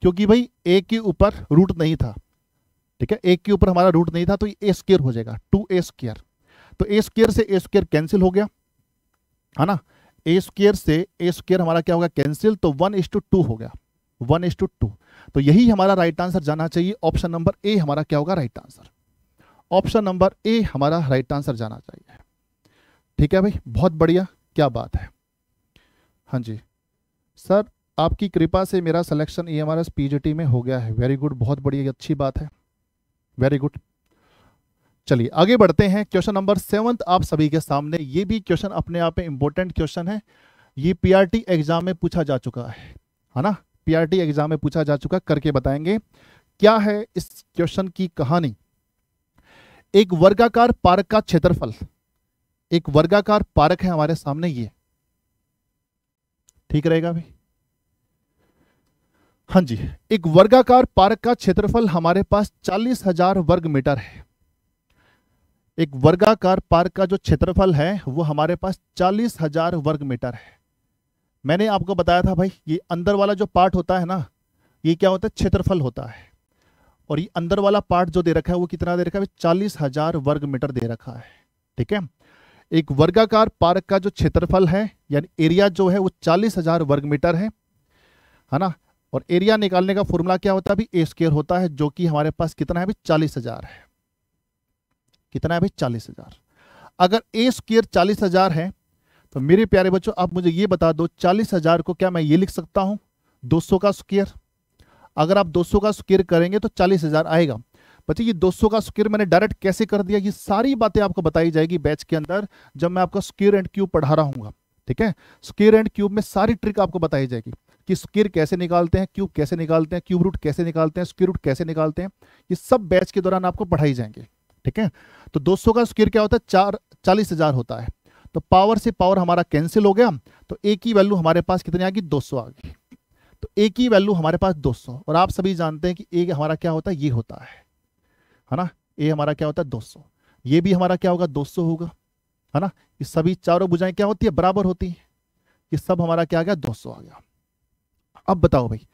क्योंकि भाई ए के ऊपर रूट नहीं था ठीक है ए के ऊपर हमारा रूट नहीं था तो ए स्केयर हो जाएगा टू ए स्केयर तो ए स्केयर से ए स्केयर कैंसिल हो गया है ना ए स्केयर से ए स्केयर हमारा क्या होगा कैंसिल तो वन इज टू टू हो गया वन इज टू टू तो यही हमारा राइट आंसर जाना चाहिए ऑप्शन नंबर ए हमारा क्या होगा right answer option number A हमारा राइट आंसर जाना चाहिए ठीक है भाई बहुत बढ़िया क्या बात है हाँ जी सर आपकी कृपा से मेरा selection E M R S P G T में हो गया है वेरी गुड बहुत बड़ी अच्छी बात है वेरी गुड चलिए आगे बढ़ते हैं क्वेश्चन नंबर सेवंथ आप सभी के सामने ये भी क्वेश्चन अपने आप में इंपॉर्टेंट क्वेश्चन है ये पीआरटी एग्जाम में पूछा जा चुका है है ना पीआरटी एग्जाम में पूछा जा चुका करके बताएंगे क्या है इस क्वेश्चन की कहानी एक वर्गाकार पार्क का क्षेत्रफल एक वर्गाकार पार्क है हमारे सामने ये ठीक रहेगा भाई हाँ जी एक वर्गाकार पार्क का क्षेत्रफल हमारे पास चालीस हजार वर्ग मीटर है एक वर्गाकार पार्क का जो क्षेत्रफल है वो हमारे पास चालीस हजार वर्ग मीटर है मैंने आपको बताया था भाई ये अंदर वाला जो पार्ट होता है ना ये क्या होता है क्षेत्रफल होता है और ये अंदर वाला पार्ट जो दे रखा है वो कितना दे रखा है चालीस हजार वर्ग मीटर दे रखा है ठीक है एक वर्गाकार पार्क का जो क्षेत्रफल है यानी एरिया जो है वो चालीस हजार वर्ग मीटर है है हाँ ना और एरिया निकालने का फॉर्मूला क्या होता है अभी ए स्केयर होता है जो कि हमारे पास कितना है अभी चालीस हजार है कितना है अभी चालीस हजार अगर ए स्केयर चालीस हजार है तो मेरे प्यारे बच्चों आप मुझे ये बता दो चालीस हजार को क्या मैं ये लिख सकता हूं दो सौ का स्केयर अगर आप दो सौ का स्केयर करेंगे तो चालीस हजार आएगा बच्चे ये 200 का स्क्र मैंने डायरेक्ट कैसे कर दिया ये सारी बातें आपको बताई जाएगी बैच के अंदर जब मैं आपको स्क्र एंड क्यूब पढ़ा रहा हूँ ठीक है स्क्र एंड क्यूब में सारी ट्रिक आपको बताई जाएगी कि स्क्र कैसे निकालते हैं क्यूब कैसे निकालते हैं क्यूब रूट कैसे निकालते हैं स्क्र रूट कैसे निकालते हैं ये सब बैच के दौरान आपको पढ़ाई जाएंगे ठीक है तो 200 का स्क्र क्या होता है चार चालीस हजार होता है तो पावर से पावर हमारा कैंसिल हो गया तो ए की वैल्यू हमारे पास कितनी आ गई सौ आ गई तो ए की वैल्यू हमारे पास सौ और आप सभी जानते हैं कि ए हमारा क्या होता है ये होता है है ना ए हमारा क्या होता है सौ ये भी हमारा क्या होगा सौ होगा है ना ये सभी चारों भुजाएं क्या होती है बराबर होती है ये सब हमारा क्या आ गया 200 आ गया अब बताओ भाई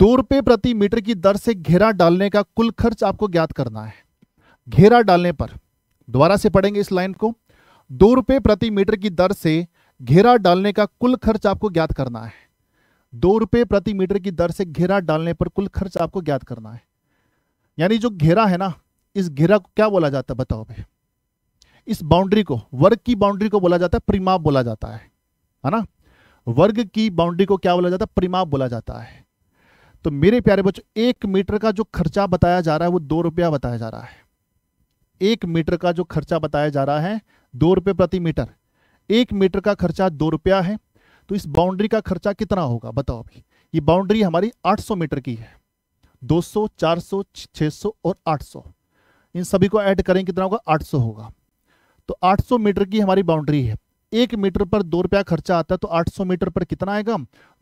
दो रुपए प्रति मीटर की दर से घेरा डालने का कुल खर्च आपको ज्ञात करना है घेरा डालने पर दोबारा से पढ़ेंगे इस लाइन को दो रुपए प्रति मीटर की दर से घेरा डालने का कुल खर्च आपको ज्ञात करना है दो रुपए प्रति मीटर की दर से घेरा डालने पर कुल खर्च आपको ज्ञात करना है यानी जो घेरा है ना इस घेरा को क्या बोला जाता है बताओ भाई इस बाउंड्री को वर्ग की बाउंड्री को बोला जाता है प्रीमाप बोला जाता है है ना वर्ग की बाउंड्री को क्या बोला जाता है परिमाप बोला जाता है तो मेरे प्यारे बच्चों एक मीटर का जो खर्चा बताया जा रहा है वो दो रुपया बताया जा रहा है एक मीटर का जो खर्चा बताया जा रहा है दो रुपये प्रति मीटर एक मीटर का खर्चा दो रुपया है तो इस बाउंड्री का खर्चा कितना होगा बताओ अभी ये बाउंड्री हमारी 800 मीटर की है 200, 400, 600 और 800 इन सभी को ऐड करें कितना होगा 800 होगा तो 800 मीटर की हमारी बाउंड्री है एक मीटर पर दो रुपया खर्चा आता है तो 800 मीटर पर कितना आएगा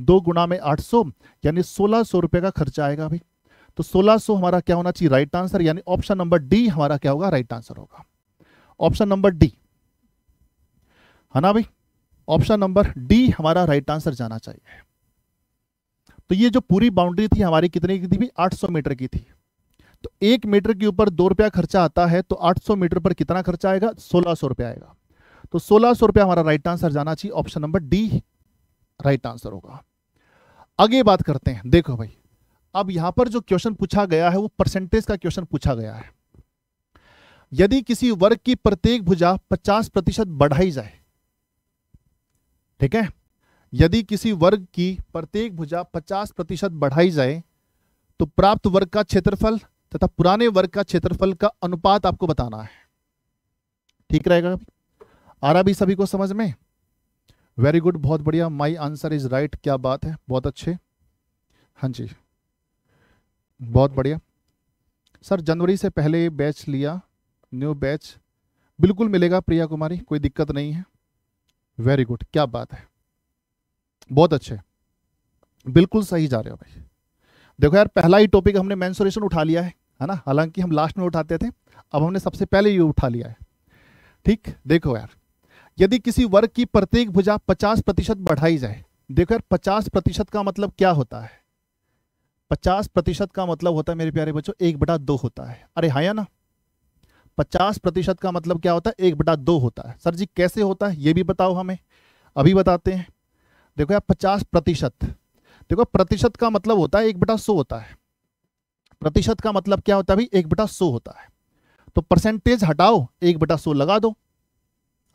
दो गुना में 800 यानी सोलह सौ रुपये का खर्चा आएगा अभी तो 1600 हमारा क्या होना चाहिए राइट आंसर यानी ऑप्शन नंबर डी हमारा क्या होगा राइट आंसर होगा ऑप्शन नंबर डी है ना भाई ऑप्शन नंबर डी हमारा राइट आंसर जाना चाहिए तो ये जो पूरी बाउंड्री थी हमारी कितने की थी आठ सौ मीटर की थी तो एक मीटर के ऊपर दो रुपया खर्चा आता है तो 800 मीटर पर कितना खर्चा आएगा सोलह सौ रुपया आएगा तो सोलह सौ रुपया हमारा राइट आंसर जाना चाहिए option number D right answer होगा आगे बात करते हैं देखो भाई अब यहां पर जो क्वेश्चन पूछा गया है वो परसेंटेज का क्वेश्चन पूछा गया है यदि किसी वर्ग की प्रत्येक भुजा 50 प्रतिशत बढ़ाई जाए ठीक है यदि किसी वर्ग की प्रत्येक भुजा 50 प्रतिशत बढ़ाई जाए तो प्राप्त वर्ग का क्षेत्रफल तथा पुराने वर्ग का क्षेत्रफल का अनुपात आपको बताना है ठीक रहेगा आ रहा भी सभी को समझ में वेरी गुड बहुत बढ़िया माई आंसर इज राइट क्या बात है बहुत अच्छे हाँ जी बहुत बढ़िया सर जनवरी से पहले बैच लिया न्यू बैच बिल्कुल मिलेगा प्रिया कुमारी कोई दिक्कत नहीं है वेरी गुड क्या बात है बहुत अच्छे बिल्कुल सही जा रहे हो भाई देखो यार पहला ही टॉपिक हमने मैंसोरेशन उठा लिया है है ना हालांकि हम लास्ट में उठाते थे अब हमने सबसे पहले ये उठा लिया है ठीक देखो यार यदि किसी वर्ग की प्रत्येक भुजा 50 प्रतिशत बढ़ाई जाए देखो यार पचास प्रतिशत का मतलब क्या होता है पचास प्रतिशत का मतलब होता है मेरे प्यारे बच्चों एक बटा दो होता है अरे हाँ या ना पचास प्रतिशत का मतलब क्या होता है एक बटा दो होता है सर जी कैसे होता है ये भी बताओ हमें अभी बताते हैं देखो यार पचास प्रतिशत देखो प्रतिशत का मतलब होता है एक बटा सो होता है प्रतिशत का मतलब क्या होता है भाई एक बटा सो होता है तो परसेंटेज हटाओ एक बटा सो लगा दो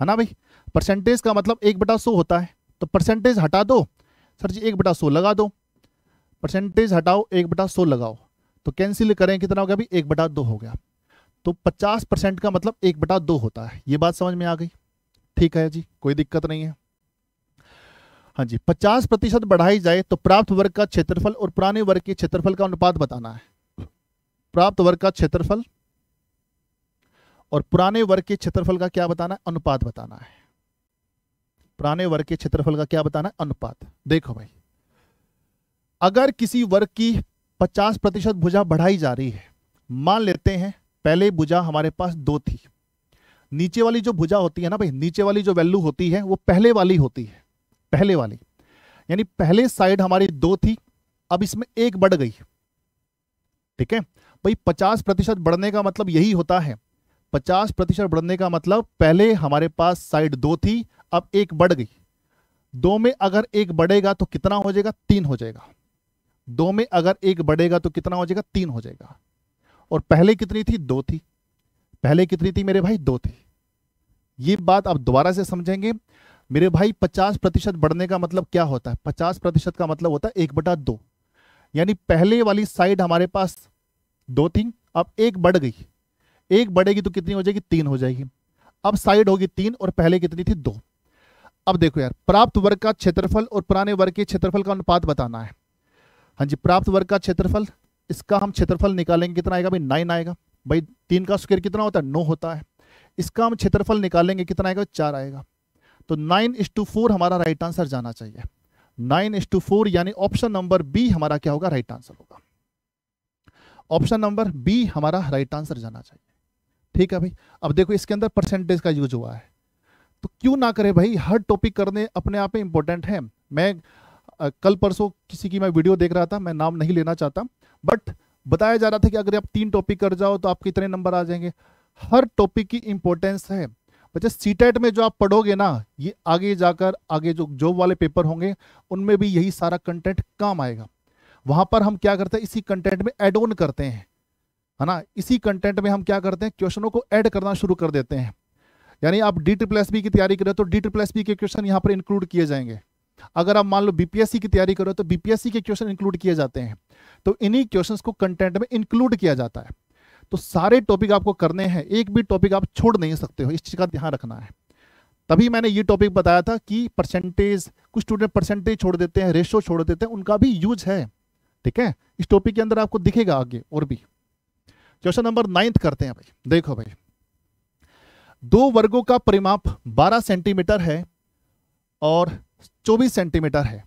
है ना भाई परसेंटेज का मतलब एक बटा सो होता है तो परसेंटेज हटा दो सर जी एक बटा सो लगा दो परसेंटेज हटाओ एक बटा सो लगाओ तो कैंसिल करें कितना हो गया भाई एक बटा दो हो गया तो पचास परसेंट का मतलब एक बटा दो होता है ये बात समझ में आ गई ठीक है जी कोई दिक्कत नहीं है हाँ जी पचास प्रतिशत बढ़ाई जाए तो प्राप्त वर्ग का क्षेत्रफल और पुराने वर्ग के क्षेत्रफल का अनुपात बताना है प्राप्त वर्ग का क्षेत्रफल और पुराने वर्ग के क्षेत्रफल का क्या बताना है अनुपात बताना है पुराने वर्ग के क्षेत्रफल का क्या बताना है अनुपात देखो भाई अगर किसी वर्ग की 50 प्रतिशत भुजा बढ़ाई जा रही है मान लेते हैं पहले भुजा हमारे पास दो थी नीचे वाली जो भुजा होती है ना भाई नीचे वाली जो वैल्यू होती है वो पहले वाली होती है पहले वाली यानी पहले साइड हमारी दो थी अब इसमें एक बढ़ गई ठीक है भाई पचास प्रतिशत बढ़ने का मतलब यही होता है पचास प्रतिशत बढ़ने का मतलब पहले हमारे पास साइड दो थी अब एक बढ़ गई दो में अगर एक बढ़ेगा तो कितना हो जाएगा तीन हो जाएगा दो में अगर एक बढ़ेगा तो कितना हो जाएगा तीन हो जाएगा और पहले कितनी थी दो थी पहले कितनी थी मेरे भाई दो थी ये बात आप दोबारा से समझेंगे मेरे भाई पचास प्रतिशत बढ़ने का मतलब क्या होता है पचास प्रतिशत का मतलब होता है एक बटा दो यानी पहले वाली साइड हमारे पास दो थी अब एक बढ़ गई एक बढ़ेगी तो कितनी हो जाएगी तीन हो जाएगी अब साइड होगी तीन और पहले कितनी थी दो अब देखो यार प्राप्त वर्ग का क्षेत्रफल और पुराने वर्ग के क्षेत्रफल का अनुपात बताना है हाँ जी प्राप्त वर्ग का क्षेत्रफल इसका हम क्षेत्रफल निकालेंगे कितना आएगा भाई नाइन आएगा भाई तीन का स्क्वेयर कितना होता है नौ होता है इसका हम क्षेत्रफल निकालेंगे कितना आएगा चार आएगा तो नाइन इस टू फोर हमारा राइट आंसर जाना चाहिए नाइन इस टू फोर यानी ऑप्शन नंबर बी हमारा क्या होगा राइट आंसर होगा ऑप्शन नंबर बी हमारा राइट आंसर जाना चाहिए ठीक है भाई अब देखो इसके अंदर परसेंटेज का यूज हुआ है तो क्यों ना करे भाई हर टॉपिक करने अपने आप में इंपॉर्टेंट है मैं आ, कल परसों किसी की मैं वीडियो देख रहा था मैं नाम नहीं लेना चाहता बट बताया जा रहा था कि अगर आप तीन टॉपिक कर जाओ तो आपके इतने नंबर आ जाएंगे हर टॉपिक की इंपॉर्टेंस है बच्चे सीटेट e में जो आप पढ़ोगे ना ये आगे जाकर आगे जो जॉब वाले पेपर होंगे उनमें भी यही सारा कंटेंट काम आएगा वहाँ पर हम क्या करते हैं इसी कंटेंट में एड ऑन करते हैं है ना इसी कंटेंट में हम क्या करते हैं क्वेश्चनों को ऐड करना शुरू कर देते हैं यानी आप डी ट्रिपल एस बी की तैयारी करें तो डी ट्रिपल एस बी के क्वेश्चन यहाँ पर इंक्लूड किए जाएंगे अगर आप मान लो बीपीएससी की तैयारी करो तो बीपीएससी के क्वेश्चन इंक्लूड किए जाते हैं तो इन्हीं क्वेश्चंस को कंटेंट में इंक्लूड किया जाता है तो सारे टॉपिक आपको करने हैं एक भी टॉपिक आप छोड़ नहीं सकते हो इस चीज़ का ध्यान रखना है तभी मैंने ये टॉपिक बताया था कि परसेंटेज कुछ स्टूडेंट परसेंटेज छोड़ देते हैं रेशो छोड़ देते हैं उनका भी यूज है ठीक है इस टॉपिक के अंदर आपको दिखेगा आगे और भी क्वेश्चन नंबर नाइन्थ करते हैं भाई देखो भाई दो वर्गों का परिमाप 12 सेंटीमीटर है और 24 सेंटीमीटर है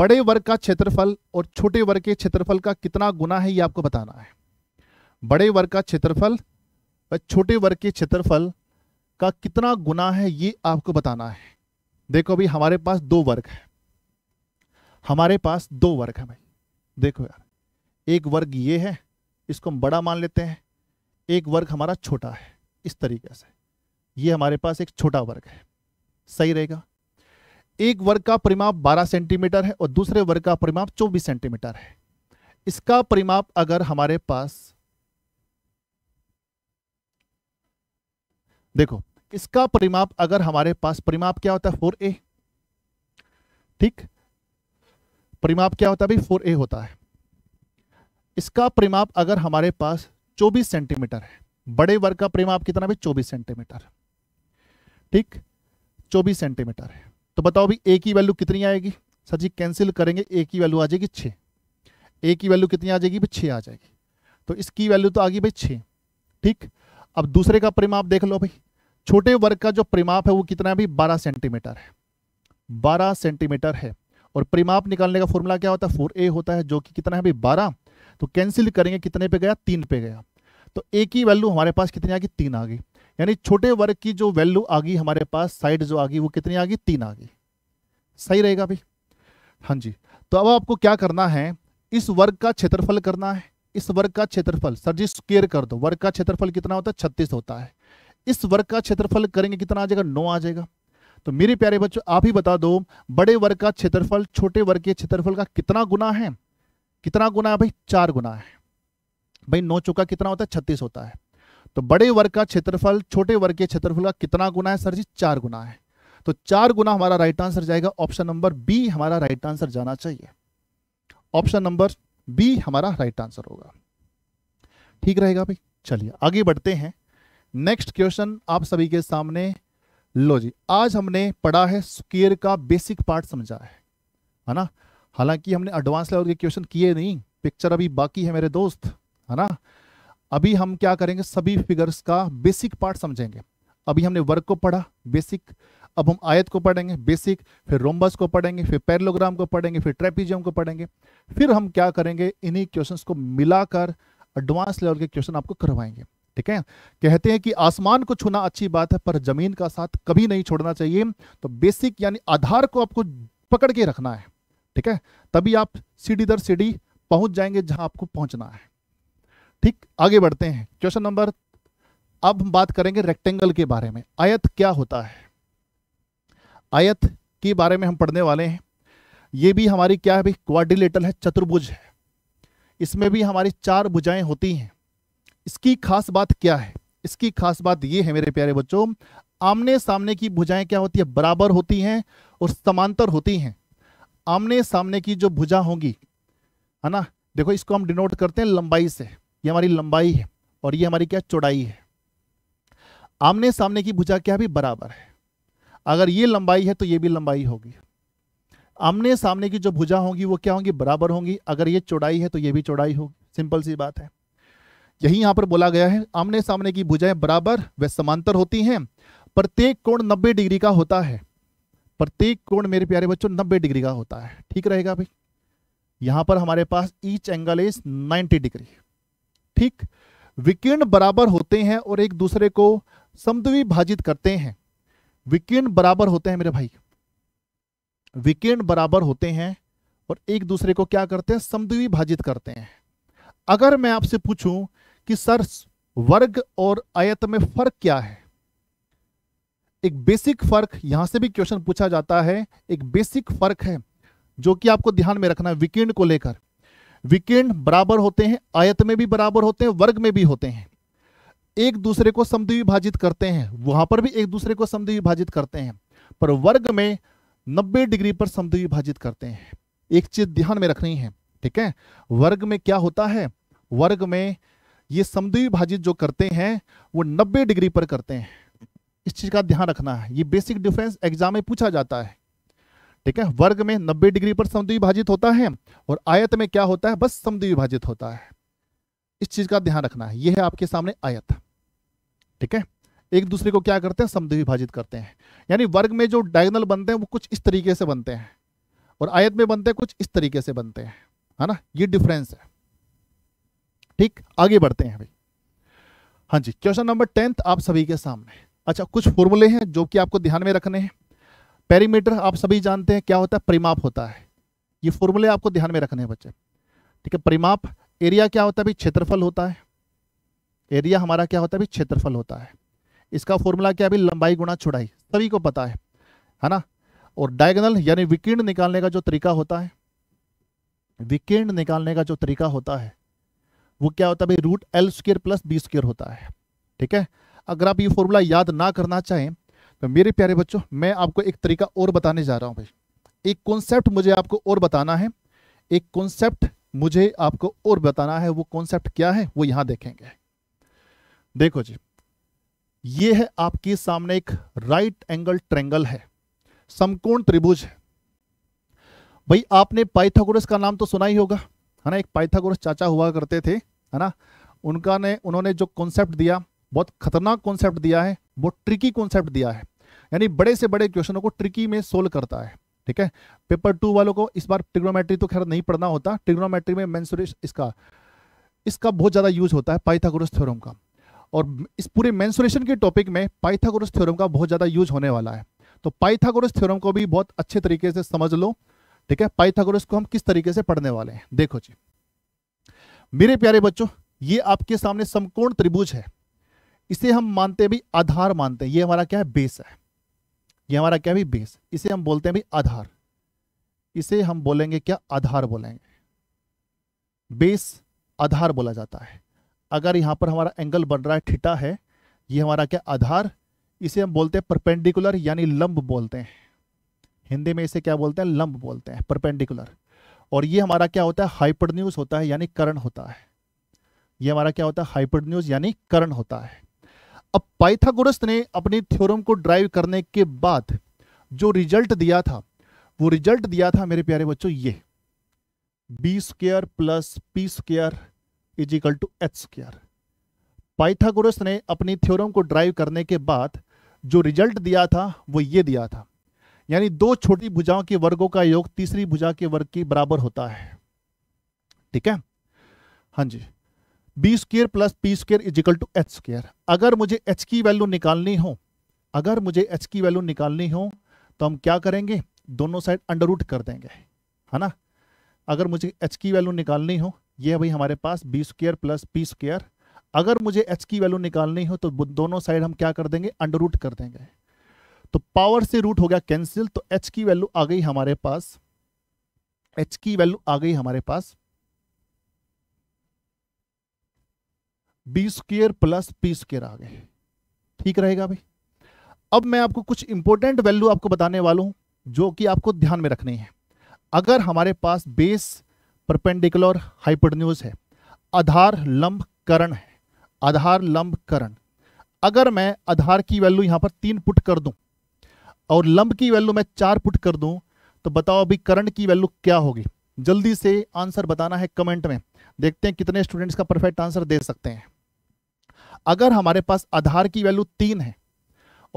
बड़े वर्ग का क्षेत्रफल और छोटे वर्ग के क्षेत्रफल का कितना गुना है ये आपको बताना है बड़े वर्ग का क्षेत्रफल व छोटे वर्ग के क्षेत्रफल का कितना गुना है ये आपको बताना है देखो भाई हमारे पास दो वर्ग है हमारे पास दो वर्ग है भाई देखो यार एक वर्ग ये है इसको हम बड़ा मान लेते हैं एक वर्ग हमारा छोटा है इस तरीके से ये हमारे पास एक छोटा वर्ग है सही रहेगा एक वर्ग का परिमाप 12 सेंटीमीटर है और दूसरे वर्ग का परिमाप 24 सेंटीमीटर है इसका परिमाप अगर हमारे पास देखो इसका परिमाप अगर हमारे पास परिमाप क्या होता है फोर ठीक परिमाप क्या होता है भाई फोर ए होता है इसका परिमाप अगर हमारे पास 24 सेंटीमीटर है बड़े वर्ग का परिमाप कितना भी 24 सेंटीमीटर ठीक 24 सेंटीमीटर है तो बताओ भी ए की वैल्यू कितनी आएगी सर जी कैंसिल करेंगे ए की वैल्यू आ जाएगी छः ए की वैल्यू कितनी आ जाएगी भाई छः आ जाएगी तो इसकी वैल्यू तो आ गई भाई छः ठीक अब दूसरे का परिमाप देख लो भाई छोटे वर्ग का जो परिमाप है वो कितना है भाई बारह सेंटीमीटर है बारह सेंटीमीटर है और परिमाप निकालने का फॉर्मूला क्या होता है फोर ए होता है जो कि कितना है भाई बारह तो कैंसिल करेंगे कितने पे गया तीन पे गया तो ए की वैल्यू हमारे पास कितनी आ गई तीन आ गई यानी छोटे वर्ग की जो वैल्यू आ गई हमारे पास साइड जो आ गई वो कितनी आ गई तीन आ गई सही रहेगा भाई हाँ जी तो अब आपको क्या करना है इस वर्ग का क्षेत्रफल करना है इस वर्ग का क्षेत्रफल सर जी स्क्वेयर कर दो वर्ग का क्षेत्रफल कितना होता है छत्तीस होता है इस वर्ग का क्षेत्रफल करेंगे कितना आ जाएगा नौ आ जाएगा तो मेरे प्यारे बच्चों आप ही बता दो बड़े वर्ग का क्षेत्रफल छोटे वर्ग के क्षेत्रफल का कितना गुना है कितना गुना है भाई चार गुना है भाई नौ चौका कितना होता है छत्तीस होता है तो बड़े वर्ग का क्षेत्रफल छोटे वर्ग के क्षेत्रफल का कितना गुना है सर जी चार गुना है तो चार गुना हमारा राइट आंसर जाएगा ऑप्शन नंबर बी हमारा राइट आंसर जाना चाहिए ऑप्शन नंबर बी हमारा राइट आंसर होगा ठीक रहेगा भाई चलिए आगे बढ़ते हैं नेक्स्ट क्वेश्चन आप सभी के सामने लो जी आज हमने पढ़ा है स्केयर का बेसिक पार्ट समझा है है ना हालांकि हमने एडवांस लेवल के क्वेश्चन किए नहीं पिक्चर अभी बाकी है मेरे दोस्त है ना अभी हम क्या करेंगे सभी फिगर्स का बेसिक पार्ट समझेंगे अभी हमने वर्क को पढ़ा बेसिक अब हम आयत को पढ़ेंगे बेसिक फिर रोम्बस को पढ़ेंगे फिर पैरलोग्राम को पढ़ेंगे फिर ट्रेपीजियम को पढ़ेंगे फिर हम क्या करेंगे इन्हीं क्वेश्चन को मिलाकर एडवांस लेवल के क्वेश्चन आपको करवाएंगे ठीक है कहते हैं कि आसमान को छूना अच्छी बात है पर जमीन का साथ कभी नहीं छोड़ना चाहिए तो बेसिक यानी आधार को आपको पकड़ के रखना है ठीक है तभी आप सीढ़ी दर सीढ़ी पहुंच जाएंगे जहां आपको पहुंचना है ठीक आगे बढ़ते हैं क्वेश्चन नंबर अब हम बात करेंगे रेक्टेंगल के बारे में आयत क्या होता है आयत के बारे में हम पढ़ने वाले हैं ये भी हमारी क्या है भाई है चतुर्भुज है इसमें भी हमारी चार भुजाएं होती हैं इसकी खास बात क्या है इसकी खास बात ये है मेरे प्यारे बच्चों आमने सामने की भुजाएं क्या होती है बराबर होती हैं और समांतर होती हैं आमने सामने की जो भुजा होगी है ना देखो इसको हम डिनोट करते हैं लंबाई से ये हमारी लंबाई है और ये हमारी क्या चौड़ाई है आमने सामने की भुजा क्या भी बराबर है अगर ये लंबाई है तो ये भी लंबाई होगी आमने सामने की जो भुजा होगी वो क्या होंगी बराबर होंगी अगर ये चौड़ाई है तो ये भी चौड़ाई होगी सिंपल सी बात है यही यहां पर बोला गया है आमने सामने की भुजाएं बराबर व समांतर होती हैं प्रत्येक कोण 90 डिग्री का होता है प्रत्येक कोण मेरे प्यारे बच्चों नब्बे डिग्री का होता है ठीक रहेगा भाई यहां पर हमारे पास ईच एंगल इज 90 डिग्री ठीक विकिर्ण बराबर होते हैं और एक दूसरे को समद्वी भाजित करते हैं विकिर्ण बराबर होते हैं मेरे भाई विकिर्ण बराबर होते हैं और एक दूसरे को क्या करते हैं समद्वी भाजित करते हैं अगर मैं आपसे पूछूं कि सर वर्ग और आयत में फर्क क्या है एक बेसिक फर्क यहां से भी क्वेश्चन पूछा जाता है एक बेसिक फर्क है जो कि आपको ध्यान में रखना है विकिर्ण को लेकर वीकेंड बराबर होते हैं आयत में भी बराबर होते हैं वर्ग में भी होते हैं एक दूसरे को समद्विभाजित करते हैं वहां पर भी एक दूसरे को समद्विभाजित करते हैं पर वर्ग में नब्बे डिग्री पर समद्विभाजित करते हैं एक चीज ध्यान में रखनी है ठीक है वर्ग में क्या होता है वर्ग में ये समद्विभाजित जो करते हैं वो नब्बे डिग्री पर करते हैं इस चीज़ का ध्यान रखना है ये बेसिक डिफरेंस एग्जाम में पूछा जाता है ठीक है वर्ग में 90 डिग्री पर समद्विभाजित होता है और आयत में क्या होता है बस समद्विभाजित होता है इस चीज़ का ध्यान रखना है यह है आपके सामने आयत ठीक है एक दूसरे को क्या करते हैं समद्विभाजित करते हैं यानी वर्ग में जो डायगनल बनते हैं वो कुछ इस तरीके से बनते हैं और आयत में बनते हैं कुछ इस तरीके से बनते हैं है ना ये डिफरेंस है ठीक आगे बढ़ते हैं भाई हाँ जी क्वेश्चन नंबर टेंथ आप सभी के सामने अच्छा कुछ फॉर्मूले हैं जो कि आपको ध्यान में रखने हैं पेरीमीटर आप सभी जानते हैं क्या होता है परिमाप होता है ये फॉर्मूले आपको ध्यान में रखने हैं बच्चे ठीक है परिमाप एरिया क्या होता है भाई क्षेत्रफल होता है एरिया हमारा क्या होता है भाई क्षेत्रफल होता है इसका फॉर्मूला क्या है लंबाई गुणा छुड़ाई सभी को पता है है ना और डायगनल यानी विकीर्ण निकालने का जो तरीका होता है विकीर्ण निकालने का जो तरीका होता है वो क्या होता है भाई root L square plus B square होता है ठीक है अगर आप ये फॉर्मूला याद ना करना चाहें तो मेरे प्यारे बच्चों मैं आपको एक तरीका और बताने जा रहा हूँ भाई एक कॉन्सेप्ट मुझे आपको और बताना है एक कॉन्सेप्ट मुझे आपको और बताना है वो कॉन्सेप्ट क्या है वो यहाँ देखेंगे देखो जी ये है आपके सामने एक राइट एंगल ट्रेंगल है समकोण त्रिभुज है भाई आपने पाइथागोरस का नाम तो सुना ही होगा है ना एक पाइथागोरस चाचा हुआ करते थे है ना उनका ने उन्होंने जो कॉन्सेप्ट दिया बहुत खतरनाक कॉन्सेप्ट दिया है बहुत ट्रिकी कॉन्सेप्ट दिया है यानी बड़े से बड़े क्वेश्चनों को ट्रिकी में सोल्व करता है ठीक है पेपर टू वालों को इस बार ट्रिग्नोमेट्री तो खैर नहीं पढ़ना होता ट्रिग्नोमेट्री में मैंसुरेश इसका इसका बहुत ज़्यादा यूज होता है पाइथागोरस थ्योरम का और इस पूरे मैंसुरेशन के टॉपिक में पाइथागोरस थ्योरम का बहुत ज़्यादा यूज होने वाला है तो पाइथागोरस थ्योरम को भी बहुत अच्छे तरीके से समझ लो ठीक है पाइथागोरस को हम किस तरीके से पढ़ने वाले हैं देखो जी मेरे प्यारे बच्चों ये आपके सामने समकोण त्रिभुज है इसे हम मानते हैं भाई आधार मानते हैं ये हमारा क्या है बेस है ये हमारा क्या है बेस इसे हम बोलते हैं भाई आधार इसे हम बोलेंगे क्या आधार बोलेंगे बेस आधार बोला जाता है अगर यहाँ पर हमारा एंगल बन रहा है ठिटा है ये हमारा क्या आधार इसे हम बोलते हैं परपेंडिकुलर यानी लंब बोलते हैं हिंदी में इसे क्या बोलते हैं लंब बोलते हैं परपेंडिकुलर और ये हमारा क्या होता है हाइपरन्यूज होता है यानी करण होता है ये हमारा क्या होता है हाइपरन्यूज यानी करण होता है अब पाइथागोरस ने अपनी थ्योरम को ड्राइव करने के बाद जो रिजल्ट दिया था वो रिजल्ट दिया था मेरे प्यारे बच्चों ये B square plus P square is equal to H square Pythagoras ने अपनी थ्योरम को ड्राइव करने के बाद जो रिजल्ट दिया था वो ये दिया था यानी दो छोटी भुजाओं के वर्गों का योग तीसरी भुजा के वर्ग के बराबर होता है ठीक है हाँ जी B square plus P square is equal to H square अगर मुझे एच की वैल्यू निकालनी हो अगर मुझे एच की वैल्यू निकालनी हो तो हम क्या करेंगे दोनों साइड अंडर रूट कर देंगे है ना अगर मुझे एच की वैल्यू निकालनी हो ये भाई हमारे पास B square plus P square अगर मुझे एच की वैल्यू निकालनी हो तो दोनों साइड हम क्या कर देंगे अंडर रूट कर देंगे तो पावर से रूट हो गया कैंसिल तो एच की वैल्यू आ गई हमारे पास एच की वैल्यू आ गई हमारे पास B square plus P square आ गए ठीक रहेगा भाई अब मैं आपको कुछ इंपॉर्टेंट वैल्यू आपको बताने वाला हूं जो कि आपको ध्यान में रखनी है अगर हमारे पास बेस परपेंडिकुलर हाइपोटन्यूज है आधार लंब करण है आधार लंब करण अगर मैं आधार की वैल्यू यहां पर तीन पुट कर दूं और लंब की वैल्यू मैं चार पुट कर दूं तो बताओ अभी करण की वैल्यू क्या होगी जल्दी से आंसर बताना है कमेंट में देखते हैं कितने स्टूडेंट्स का परफेक्ट आंसर दे सकते हैं अगर हमारे पास आधार की वैल्यू तीन है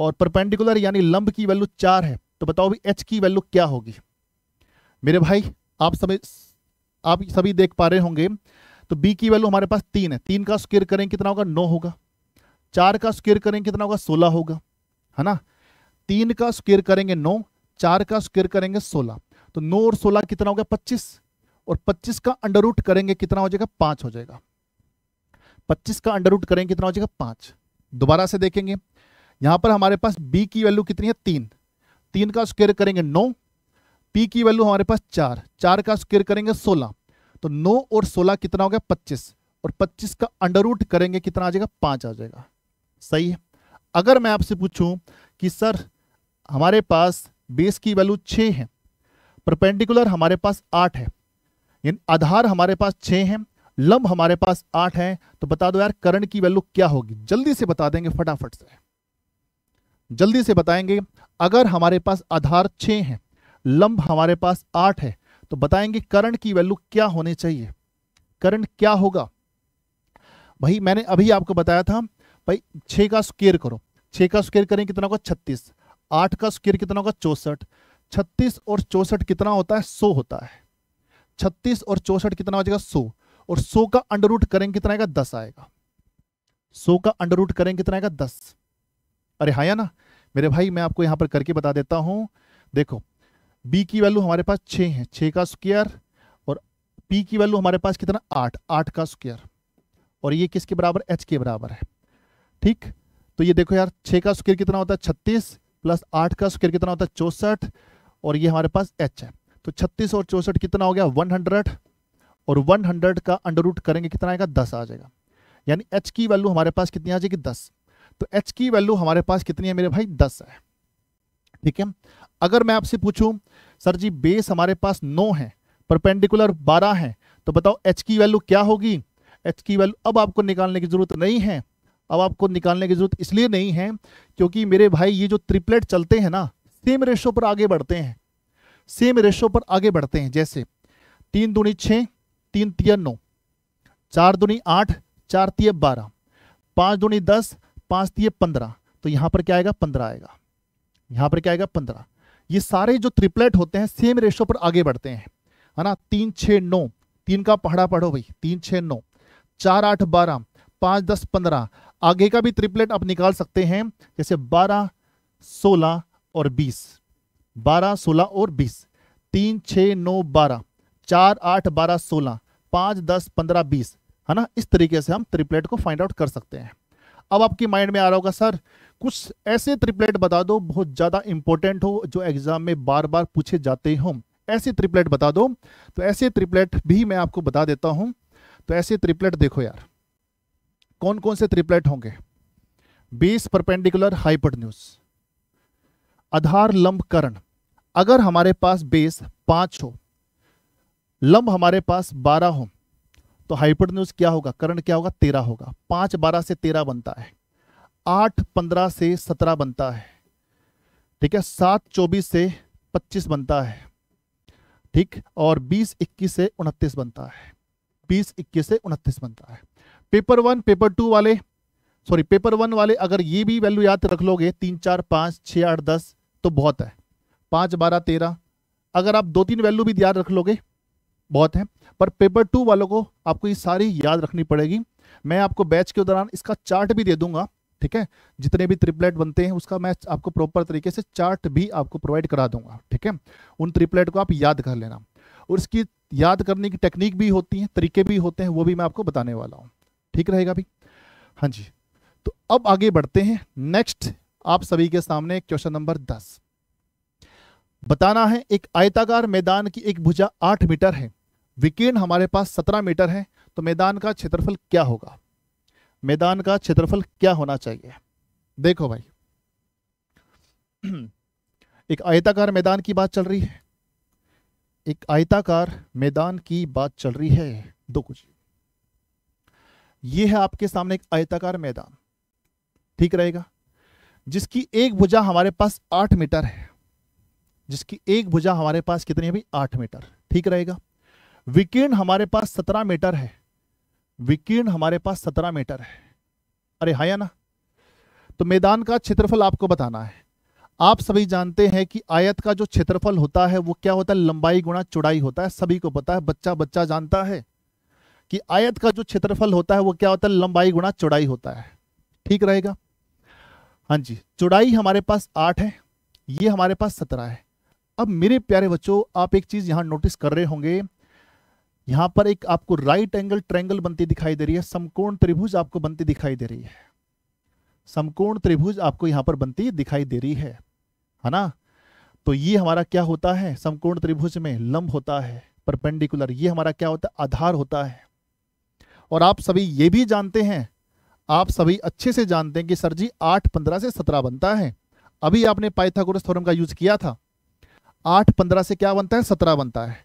और परपेंडिकुलर यानी लंब की वैल्यू चार है तो बताओ भी एच की वैल्यू क्या होगी मेरे भाई आप सभी आप सभी देख पा रहे होंगे तो बी की वैल्यू हमारे पास तीन है तीन का स्क्वेयर करें कितना होगा नौ होगा चार का स्क्वेयर करें कितना होगा सोलह होगा है ना तीन का स्क्वेयर करेंगे नौ चार का स्क्वेयर करेंगे सोलह तो नौ और सोलह कितना होगा पच्चीस और पच्चीस का अंडर रूट करेंगे कितना हो जाएगा पांच हो जाएगा पच्चीस का अंडर रूट करेंगे कितना हो जाएगा पाँच दोबारा से देखेंगे यहाँ पर हमारे पास b की वैल्यू कितनी है तीन तीन का स्क्वेयर करेंगे नौ p की वैल्यू हमारे पास चार चार का स्क्वेयर करेंगे सोलह तो नौ और सोलह कितना हो गया पच्चीस और पच्चीस का अंडर रूट करेंगे कितना आ जाएगा पाँच आ जाएगा सही है अगर मैं आपसे पूछूं कि सर हमारे पास बेस की वैल्यू छः है परपेंडिकुलर हमारे पास आठ है आधार हमारे पास छः हैं लंब हमारे पास आठ है तो बता दो यार करंट की वैल्यू क्या होगी जल्दी से बता देंगे फटाफट से जल्दी से बताएंगे अगर हमारे पास आधार छ है लंब हमारे पास आठ है तो बताएंगे करंट की वैल्यू क्या होनी चाहिए करंट क्या होगा भाई मैंने अभी आपको बताया था भाई छ का स्क्वेयर करो छ का स्क्वेयर करें कितना होगा छत्तीस आठ का स्क्वेयर कितना होगा चौसठ छत्तीस और चौसठ कितना होता है सौ होता है छत्तीस और चौसठ कितना हो जाएगा सौ और सो का अंडर रूट करेंगे कितना आएगा दस आएगा सो का अंडर रूट करेंगे कितना आएगा दस अरे हाँ या ना मेरे भाई मैं आपको यहां पर करके बता देता हूं देखो बी की वैल्यू हमारे पास छः है छः का स्क्वायर और पी की वैल्यू हमारे पास कितना आठ आठ का स्क्वायर और ये किसके बराबर एच के बराबर है ठीक तो ये देखो यार छ का स्क्वेयर कितना होता है छत्तीस प्लस आठ का स्क्वेयर कितना होता है चौसठ और ये हमारे पास एच है तो छत्तीस और चौसठ कितना हो गया वन हंड्रेड और 100 का अंडर रूट करेंगे कितना आएगा दस आ जाएगा यानी एच की वैल्यू हमारे पास कितनी आ जाएगी दस तो एच की वैल्यू हमारे पास कितनी है मेरे भाई दस है ठीक है अगर मैं आपसे पूछूं सर जी बेस हमारे पास नौ है परपेंडिकुलर बारह है तो बताओ एच की वैल्यू क्या होगी एच की वैल्यू अब आपको निकालने की जरूरत नहीं है अब आपको निकालने की जरूरत इसलिए नहीं है क्योंकि मेरे भाई ये जो ट्रिपलेट चलते हैं ना सेम रेशो पर आगे बढ़ते हैं सेम रेशो पर आगे बढ़ते हैं जैसे तीन दूनी छः तीन तीन नौ चार दूनी आठ चार तीय बारह पाँच दूनी दस पाँच तीय पंद्रह तो यहाँ पर क्या आएगा पंद्रह आएगा यहाँ पर क्या आएगा पंद्रह ये सारे जो ट्रिपलेट होते हैं सेम रेशो पर आगे बढ़ते हैं है ना तीन छः नौ तीन का पहाड़ा पढ़ो भाई तीन छः नौ चार आठ बारह पाँच दस पंद्रह आगे का भी ट्रिपलेट आप निकाल सकते हैं जैसे बारह सोलह और बीस बारह सोलह और बीस तीन छः नौ बारह चार आठ बारह सोलह पाँच दस पंद्रह बीस है ना इस तरीके से हम ट्रिपलेट को फाइंड आउट कर सकते हैं अब आपकी माइंड में आ रहा होगा सर कुछ ऐसे ट्रिपलेट बता दो बहुत ज़्यादा इंपॉर्टेंट हो जो एग्जाम में बार बार पूछे जाते हों ऐसे ट्रिपलेट बता दो तो ऐसे ट्रिपलेट भी मैं आपको बता देता हूँ तो ऐसे ट्रिपलेट देखो यार कौन कौन से ट्रिपलेट होंगे बेस परपेंडिकुलर हाइपरन्यूज आधार लंबकरण अगर हमारे पास बेस पांच हो लंब हमारे पास बारह हो तो हाइपोटन्यूज क्या होगा करण क्या होगा तेरह होगा पांच बारह से तेरह बनता है आठ पंद्रह से सत्रह बनता है ठीक है सात चौबीस से पच्चीस बनता है ठीक और बीस इक्कीस से उनतीस बनता है बीस इक्कीस से उनतीस बनता है पेपर वन पेपर टू वाले सॉरी पेपर वन वाले अगर ये भी वैल्यू याद रख लोगे तीन चार पाँच छः आठ दस तो बहुत है पाँच बारह तेरह अगर आप दो तीन वैल्यू भी याद रख लोगे बहुत है पर पेपर टू वालों को आपको ये सारी याद रखनी पड़ेगी मैं आपको बैच के दौरान इसका चार्ट भी दे दूंगा ठीक है जितने भी ट्रिपलेट बनते हैं उसका मैं आपको प्रॉपर तरीके से चार्ट भी आपको प्रोवाइड करा दूंगा ठीक है उन ट्रिपलेट को आप याद कर लेना और इसकी याद करने की टेक्निक भी होती है तरीके भी होते हैं वो भी मैं आपको बताने वाला हूँ ठीक रहेगा भाई हाँ जी तो अब आगे बढ़ते हैं नेक्स्ट आप सभी के सामने क्वेश्चन नंबर दस बताना है एक आयताकार मैदान की एक भुजा आठ मीटर है विकीर्ण हमारे पास सत्रह मीटर है तो मैदान का क्षेत्रफल क्या होगा मैदान का क्षेत्रफल क्या होना चाहिए देखो भाई एक आयताकार मैदान की बात चल रही है एक आयताकार मैदान की बात चल रही है दो कुछ यह है आपके सामने एक आयताकार मैदान ठीक रहेगा जिसकी एक भुजा हमारे पास आठ मीटर है जिसकी एक भुजा हमारे पास कितनी है भाई आठ मीटर ठीक रहेगा विकीर्ण हमारे पास सत्रह मीटर है विकीर्ण हमारे पास सत्रह मीटर है अरे हाया ना तो मैदान का क्षेत्रफल आपको बताना है आप सभी जानते हैं कि आयत का जो क्षेत्रफल होता है वो क्या होता है लंबाई गुणा चौड़ाई होता है सभी को पता है बच्चा बच्चा जानता है कि आयत का जो क्षेत्रफल होता है वो क्या होता है लंबाई गुणा चौड़ाई होता है ठीक रहेगा हाँ जी चौड़ाई हमारे पास आठ है ये हमारे पास सत्रह है अब मेरे प्यारे बच्चों आप एक चीज यहां नोटिस कर रहे होंगे यहां पर एक आपको राइट एंगल ट्रेंगल बनती दिखाई दे रही है समकोण त्रिभुज आपको बनती दिखाई दे रही है समकोण त्रिभुज आपको यहां पर बनती दिखाई दे रही है है ना तो ये हमारा क्या होता है समकोण त्रिभुज में लंब होता है परपेंडिकुलर ये हमारा क्या होता है आधार होता है और आप सभी ये भी जानते हैं आप सभी अच्छे से जानते हैं कि सर जी आठ पंद्रह से सत्रह बनता है अभी आपने पाइथागोरस थ्योरम का यूज किया था आठ पंद्रह से क्या बनता है सत्रह बनता है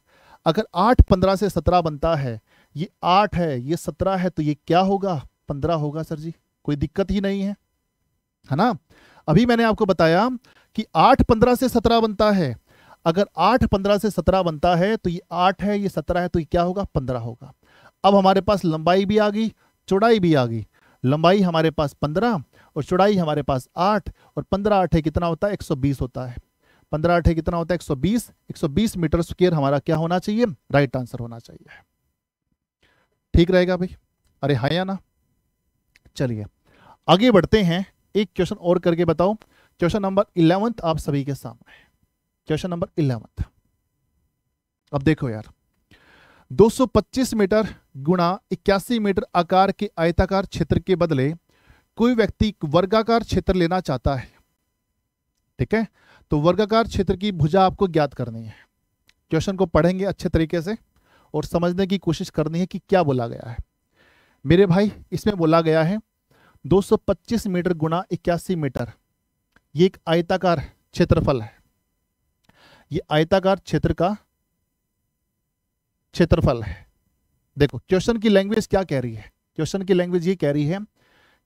अगर आठ पंद्रह से सत्रह बनता है ये आठ है ये सत्रह है तो ये क्या होगा पंद्रह होगा सर जी कोई दिक्कत ही नहीं है है ना अभी मैंने आपको बताया कि आठ पंद्रह से सत्रह बनता है अगर आठ पंद्रह से सत्रह बनता है तो ये आठ है ये सत्रह है तो ये क्या होगा पंद्रह होगा अब हमारे पास लंबाई भी आ गई चौड़ाई भी आ गई लंबाई हमारे पास पंद्रह और चौड़ाई हमारे पास आठ और पंद्रह आठ है कितना होता है एक सौ बीस होता है पंद्रह अठे कितना होता है एक सौ बीस एक सौ बीस मीटर स्क्वेयर हमारा क्या होना चाहिए राइट आंसर होना चाहिए ठीक रहेगा भाई अरे हाँ या ना चलिए आगे बढ़ते हैं एक क्वेश्चन और करके बताओ क्वेश्चन नंबर इलेवंथ आप सभी के सामने क्वेश्चन नंबर इलेवंथ अब देखो यार 225 मीटर गुणा इक्यासी मीटर आकार के आयताकार क्षेत्र के बदले कोई व्यक्ति वर्गाकार क्षेत्र लेना चाहता है ठीक है तो वर्गाकार क्षेत्र की भुजा आपको ज्ञात करनी है क्वेश्चन को पढ़ेंगे अच्छे तरीके से और समझने की कोशिश करनी है कि क्या बोला गया है मेरे भाई इसमें बोला गया है 225 मीटर गुना इक्यासी मीटर ये एक आयताकार क्षेत्रफल है ये आयताकार क्षेत्र का क्षेत्रफल है देखो क्वेश्चन की लैंग्वेज क्या कह रही है क्वेश्चन की लैंग्वेज ये कह रही है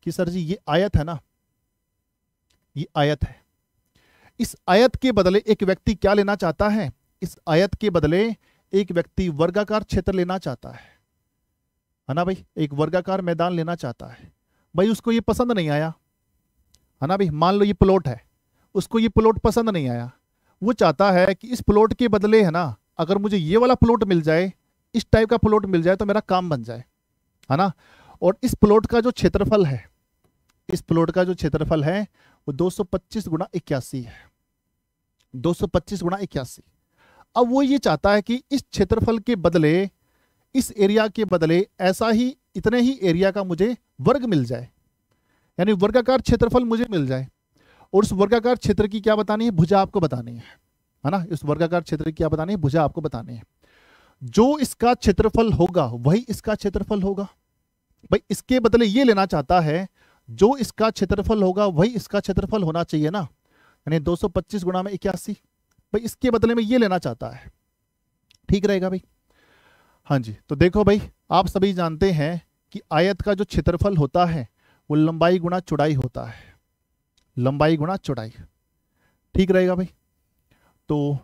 कि सर जी ये आयत है ना ये आयत है इस आयत के बदले एक व्यक्ति क्या लेना चाहता है इस आयत के बदले एक व्यक्ति वर्गाकार क्षेत्र लेना चाहता है है ना भाई एक वर्गाकार मैदान लेना चाहता है भाई उसको ये पसंद नहीं आया है ना भाई मान लो ये प्लॉट है उसको ये प्लॉट पसंद नहीं आया वो चाहता है कि इस प्लॉट के बदले है ना अगर मुझे ये वाला प्लॉट मिल जाए इस टाइप का प्लॉट मिल जाए तो मेरा काम बन जाए है ना और इस प्लॉट का जो क्षेत्रफल है इस प्लॉट का जो क्षेत्रफल है वो 225 सौ गुणा इक्यासी है 225 गुणा इक्यासी अब वो ये चाहता है कि इस क्षेत्रफल के बदले इस एरिया के बदले ऐसा ही इतने ही एरिया का मुझे वर्ग मिल जाए यानी वर्गाकार क्षेत्रफल मुझे मिल जाए और उस वर्गाकार क्षेत्र की क्या बतानी है भुजा आपको बतानी है है ना इस वर्गाकार क्षेत्र की क्या बतानी है भुजा आपको बतानी है जो इसका क्षेत्रफल होगा वही इसका क्षेत्रफल होगा भाई इसके बदले ये लेना चाहता है जो इसका क्षेत्रफल होगा वही इसका क्षेत्रफल होना चाहिए ना यानी 225 गुणा में इक्यासी भाई इसके बदले में ये लेना चाहता है ठीक रहेगा भाई हाँ जी तो देखो भाई आप सभी जानते हैं कि आयत का जो क्षेत्रफल होता है वो लंबाई गुणा चौड़ाई होता है लंबाई गुणा चौड़ाई ठीक रहेगा भाई तो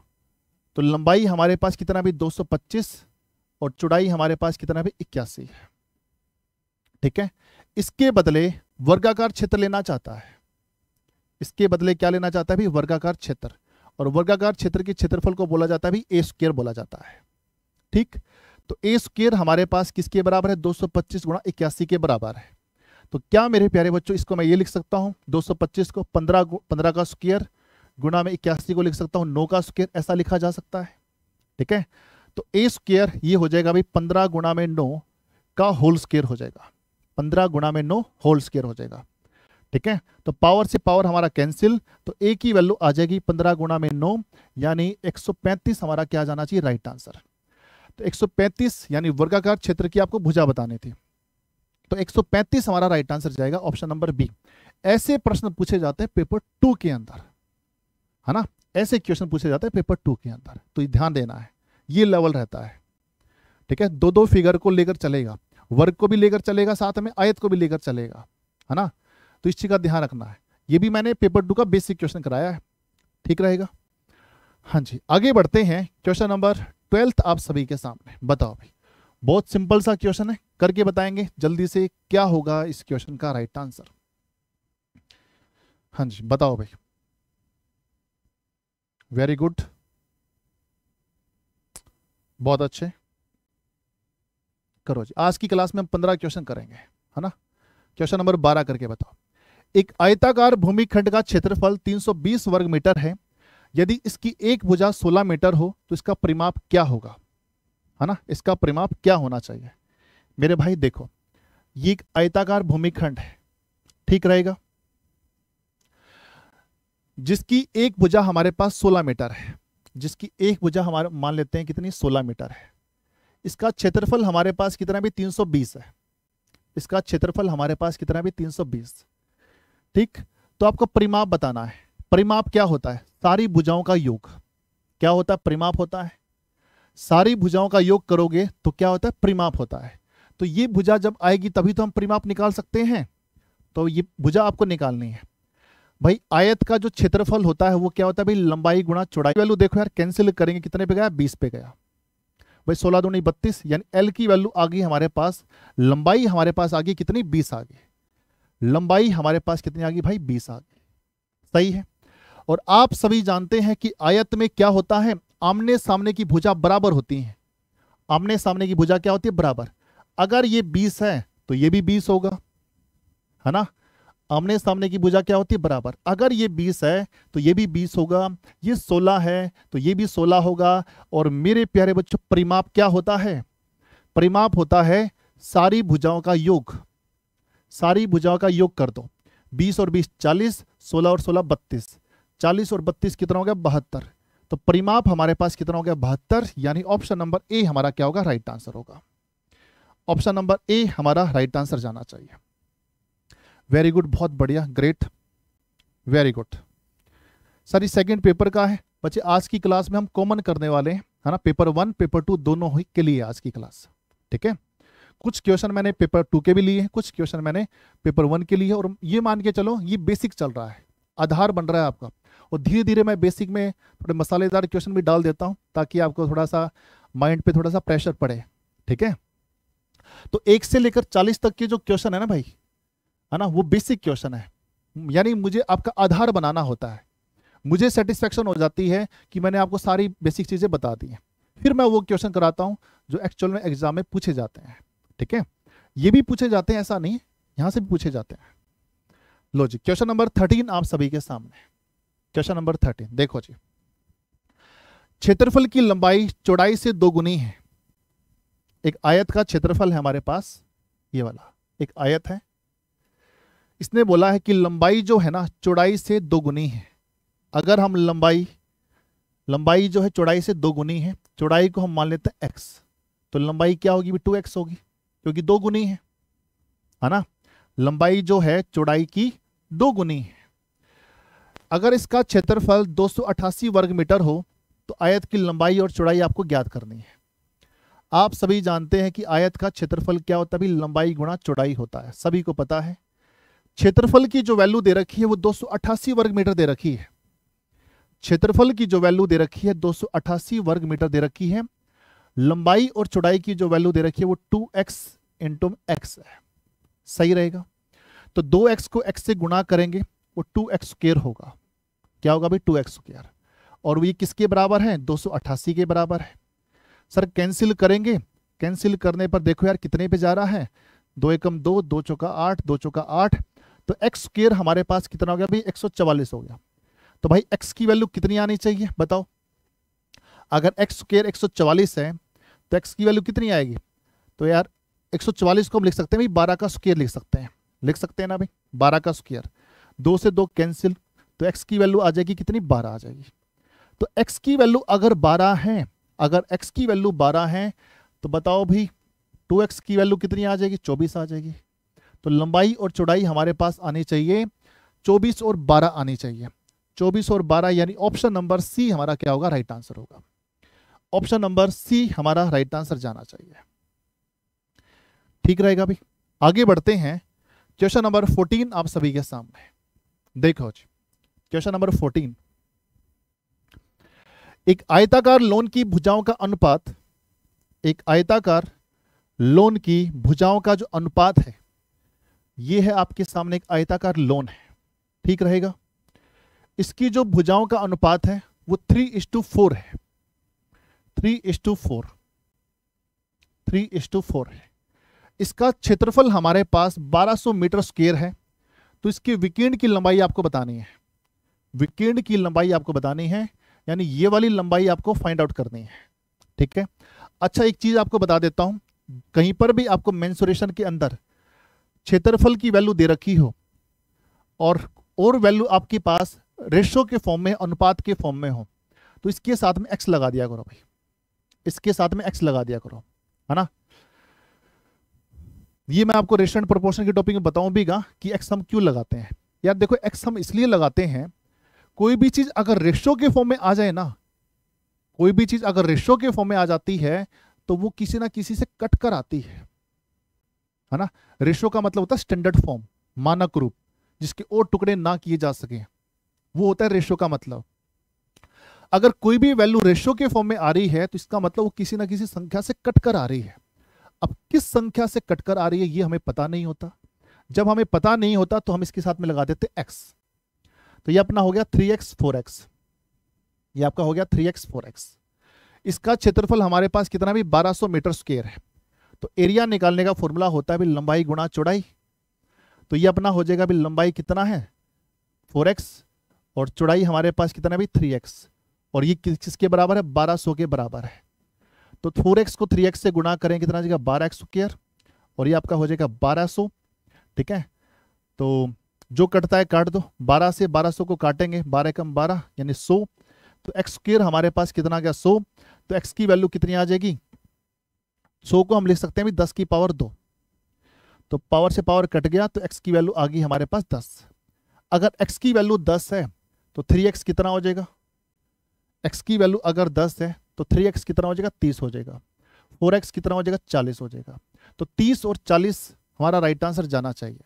तो लंबाई हमारे पास कितना भी 225 और चौड़ाई हमारे पास कितना भी इक्यासी है ठीक है इसके बदले वर्गाकार क्षेत्र लेना चाहता है इसके बदले क्या लेना चाहता है भी वर्गाकार क्षेत्र और वर्गाकार क्षेत्र के क्षेत्रफल को बोला जाता है भी ए स्क्र बोला जाता है ठीक तो ए स्क्र हमारे पास किसके बराबर है 225 गुणा इक्यासी के बराबर है तो क्या मेरे प्यारे बच्चों इसको मैं ये लिख सकता हूँ 225 को 15 15 का स्क्र गुणा में इक्यासी को लिख सकता हूँ नौ का स्क्र ऐसा लिखा जा सकता है ठीक है तो ए स्क्र ये हो जाएगा भाई पंद्रह गुणा में नौ का होल स्क्र हो जाएगा पंद्रह गुणा में नो होल स्केयर हो जाएगा ठीक है तो पावर से पावर हमारा कैंसिल तो ए की वैल्यू आ जाएगी पंद्रह गुणा में नो यानी 135 हमारा क्या जाना चाहिए राइट आंसर तो 135 यानी वर्गाकार क्षेत्र की आपको भुजा बतानी थी तो 135 हमारा राइट आंसर जाएगा ऑप्शन नंबर बी ऐसे प्रश्न पूछे जाते हैं पेपर टू के अंदर है ना ऐसे क्वेश्चन पूछे जाते हैं पेपर टू के अंदर तो ध्यान देना है ये लेवल रहता है ठीक है दो दो फिगर को लेकर चलेगा वर्ग को भी लेकर चलेगा साथ में आयत को भी लेकर चलेगा है ना तो इस चीज़ का ध्यान रखना है ये भी मैंने पेपर टू का बेसिक क्वेश्चन कराया है ठीक रहेगा हाँ जी आगे बढ़ते हैं क्वेश्चन नंबर ट्वेल्थ आप सभी के सामने बताओ भाई बहुत सिंपल सा क्वेश्चन है करके बताएंगे जल्दी से क्या होगा इस क्वेश्चन का राइट आंसर हाँ जी बताओ भाई वेरी गुड बहुत अच्छे करो जी आज की क्लास में हम पंद्रह क्वेश्चन करेंगे है ना क्वेश्चन नंबर बारह करके बताओ एक आयताकार भूमिखंड का क्षेत्रफल 320 वर्ग मीटर है यदि इसकी एक भुजा 16 मीटर हो तो इसका परिमाप क्या होगा है ना इसका परिमाप क्या होना चाहिए मेरे भाई देखो ये एक आयताकार भूमिखंड है ठीक रहेगा जिसकी एक भुजा हमारे पास 16 मीटर है जिसकी एक भुजा हमारे मान लेते हैं कितनी 16 मीटर है इसका क्षेत्रफल हमारे पास कितना भी 320 है इसका क्षेत्रफल हमारे पास कितना भी 320 ठीक तो आपको परिमाप बताना है परिमाप क्या होता है सारी भुजाओं का योग क्या होता है परिमाप होता है सारी भुजाओं का योग करोगे तो क्या होता है परिमाप होता है तो ये भुजा जब आएगी तभी तो हम परिमाप निकाल सकते हैं तो ये भुजा आपको निकालनी है भाई आयत का जो क्षेत्रफल होता है वो क्या होता है भाई लंबाई गुणा चौड़ाई वैल्यू देखो यार कैंसिल करेंगे कितने पे गया बीस पे गया भाई सोलह दूनी बत्तीस यानी एल की वैल्यू आ गई हमारे पास लंबाई हमारे पास आ गई कितनी बीस आ गई लंबाई हमारे पास कितनी आ गई भाई बीस आ गई सही है और आप सभी जानते हैं कि आयत में क्या होता है आमने सामने की भुजा बराबर होती है आमने सामने की भुजा क्या होती है बराबर अगर ये बीस है तो ये भी बीस होगा है ना आमने सामने की भुजा क्या होती है बराबर अगर ये बीस है तो ये भी बीस होगा ये सोलह है तो ये भी सोलह होगा और मेरे प्यारे बच्चों परिमाप क्या होता है परिमाप होता है सारी भुजाओं का योग सारी भुजाओं का योग कर दो बीस और बीस चालीस सोलह और सोलह बत्तीस चालीस और बत्तीस कितना हो गया बहत्तर तो परिमाप हमारे पास कितना हो गया बहत्तर यानी ऑप्शन नंबर ए हमारा क्या होगा राइट आंसर होगा ऑप्शन नंबर ए हमारा राइट आंसर जाना चाहिए वेरी गुड बहुत बढ़िया ग्रेट वेरी गुड सर ये सेकेंड पेपर का है बच्चे आज की क्लास में हम कॉमन करने वाले हैं है ना पेपर वन पेपर टू दोनों ही के लिए आज की क्लास ठीक है कुछ क्वेश्चन मैंने पेपर टू के भी लिए हैं कुछ क्वेश्चन मैंने पेपर वन के लिए और ये मान के चलो ये बेसिक चल रहा है आधार बन रहा है आपका और धीरे धीरे मैं बेसिक में थोड़े मसालेदार क्वेश्चन भी डाल देता हूँ ताकि आपको थोड़ा सा माइंड पे थोड़ा सा प्रेशर पड़े ठीक है तो एक से लेकर चालीस तक के जो क्वेश्चन है ना भाई है ना वो बेसिक क्वेश्चन है यानी मुझे आपका आधार बनाना होता है मुझे सेटिस्फेक्शन हो जाती है कि मैंने आपको सारी बेसिक चीज़ें बता दी हैं फिर मैं वो क्वेश्चन कराता हूँ जो एक्चुअल में एग्जाम में पूछे जाते हैं ठीक है ये भी पूछे जाते हैं ऐसा नहीं यहाँ से भी पूछे जाते हैं लो जी क्वेश्चन नंबर थर्टीन आप सभी के सामने क्वेश्चन नंबर थर्टीन देखो जी क्षेत्रफल की लंबाई चौड़ाई से दोगुनी है एक आयत का क्षेत्रफल है हमारे पास ये वाला एक आयत है इसने बोला है कि लंबाई जो है ना चौड़ाई से दोगुनी है अगर हम लंबाई लंबाई जो है चौड़ाई से दोगुनी है चौड़ाई को हम मान लेते हैं एक्स तो लंबाई क्या होगी टू एक्स होगी क्योंकि दो गुनी है है ना लंबाई जो है चौड़ाई की दो गुनी है अगर इसका क्षेत्रफल दो वर्ग मीटर हो तो आयत की लंबाई और चौड़ाई आपको ज्ञात करनी है आप सभी जानते हैं कि आयत का क्षेत्रफल क्या होता है लंबाई गुणा चौड़ाई होता है सभी को पता है क्षेत्रफल की जो वैल्यू दे रखी है वो 288 वर्ग मीटर दे रखी है क्षेत्रफल की जो वैल्यू दे रखी है 288 वर्ग मीटर दे रखी है लंबाई और चौड़ाई की जो वैल्यू दे रखी है वो 2x एक्स इंटू एक्स है सही रहेगा तो 2x को x से गुणा करेंगे वो 2x स्क्र होगा क्या होगा भाई 2x स्क्र और वो ये किसके बराबर है 288 के बराबर है सर कैंसिल करेंगे कैंसिल करने पर देखो यार कितने पे जा रहा है दो एकम दो दो चौका आठ दो चौका आठ तो एक्स स्केयर हमारे पास कितना हो गया भाई एक हो गया तो भाई एक्स की वैल्यू कितनी आनी चाहिए बताओ अगर एक्स स्केयर एक है तो एक्स की वैल्यू कितनी आएगी तो यार चवालीस को हम लिख सकते हैं भाई बारह का स्केयर लिख सकते हैं लिख सकते हैं ना भाई बारह का स्केयर दो से दो कैंसिल तो एक्स की वैल्यू आ जाएगी कितनी बारह आ जाएगी तो एक्स की वैल्यू अगर बारह है अगर एक्स की वैल्यू बारह है तो बताओ भाई टू एक्स की वैल्यू कितनी आ जाएगी चौबीस आ जाएगी तो लंबाई और चौड़ाई हमारे पास आनी चाहिए चौबीस और बारह आनी चाहिए चौबीस और बारह यानी ऑप्शन नंबर सी हमारा क्या होगा राइट आंसर होगा ऑप्शन नंबर सी हमारा राइट आंसर जाना चाहिए ठीक रहेगा भाई आगे बढ़ते हैं क्वेश्चन नंबर फोर्टीन आप सभी के सामने देखो जी क्वेश्चन नंबर फोर्टीन एक आयताकार लोन की भुजाओं का अनुपात एक आयताकार लोन की भुजाओं का जो अनुपात है ये है आपके सामने एक आयताकार लोन है ठीक रहेगा इसकी जो भुजाओं का अनुपात है वो थ्री इस टू फोर है three is to four three is to four है इसका क्षेत्रफल हमारे पास 1200 मीटर स्क्वेयर है तो इसकी विकीर्ण की लंबाई आपको बतानी है विकेंड की लंबाई आपको बतानी है यानी ये वाली लंबाई आपको फाइंड आउट करनी है ठीक है अच्छा एक चीज़ आपको बता देता हूं कहीं पर भी आपको मैंसुरेशन के अंदर क्षेत्रफल की वैल्यू दे रखी हो और और वैल्यू आपके पास रेशो के फॉर्म में अनुपात के फॉर्म में हो तो इसके साथ में एक्स लगा दिया करो भाई इसके साथ में एक्स लगा दिया करो है ना ये मैं आपको रेशो एंड प्रोपोर्शन की टॉपिक में बताऊं भीगा कि एक्स हम क्यों लगाते हैं यार देखो एक्स हम इसलिए लगाते हैं कोई भी चीज़ अगर रेशो के फॉर्म में आ जाए ना कोई भी चीज़ अगर रेशो के फॉर्म में आ जाती है तो वो किसी ना किसी से कट कर आती है है ना रेशो का मतलब होता है स्टैंडर्ड फॉर्म मानक रूप जिसके और टुकड़े ना किए जा सके वो होता है रेशो का मतलब अगर कोई भी वैल्यू रेशो के फॉर्म में आ रही है तो इसका मतलब वो किसी ना किसी संख्या से कट कर आ रही है अब किस संख्या से कट कर आ रही है ये हमें पता नहीं होता जब हमें पता नहीं होता तो हम इसके साथ में लगा देते एक्स तो ये अपना हो गया थ्री एक्स फोर एक्स ये आपका हो गया थ्री एक्स फोर एक्स इसका क्षेत्रफल हमारे पास कितना भी 1200 मीटर स्क्वेयर है तो एरिया निकालने का फॉर्मूला होता है भी लंबाई गुणा चौड़ाई तो ये अपना हो जाएगा भी लंबाई कितना है फोर एक्स और चौड़ाई हमारे पास कितना है भी थ्री एक्स और ये किसके बराबर है बारह सौ के बराबर है तो फोर एक्स को थ्री एक्स से गुणा करें कितना जाएगा बारह एक्स स्क्र और ये आपका हो जाएगा बारह ठीक है तो जो कटता है काट दो बारह से बारह को काटेंगे बारह कम बारह यानी सौ तो एक्स स्क्र हमारे पास कितना गया सौ तो एक्स की वैल्यू कितनी आ जाएगी सो को हम लिख सकते हैं भी दस की पावर दो तो पावर से पावर कट गया तो एक्स की वैल्यू आ गई हमारे पास दस अगर एक्स की वैल्यू दस है तो थ्री एक्स कितना हो जाएगा एक्स की वैल्यू अगर दस है तो थ्री एक्स कितना हो जाएगा तीस हो जाएगा फोर एक्स कितना हो जाएगा चालीस हो जाएगा तो तीस और चालीस हमारा राइट आंसर जाना चाहिए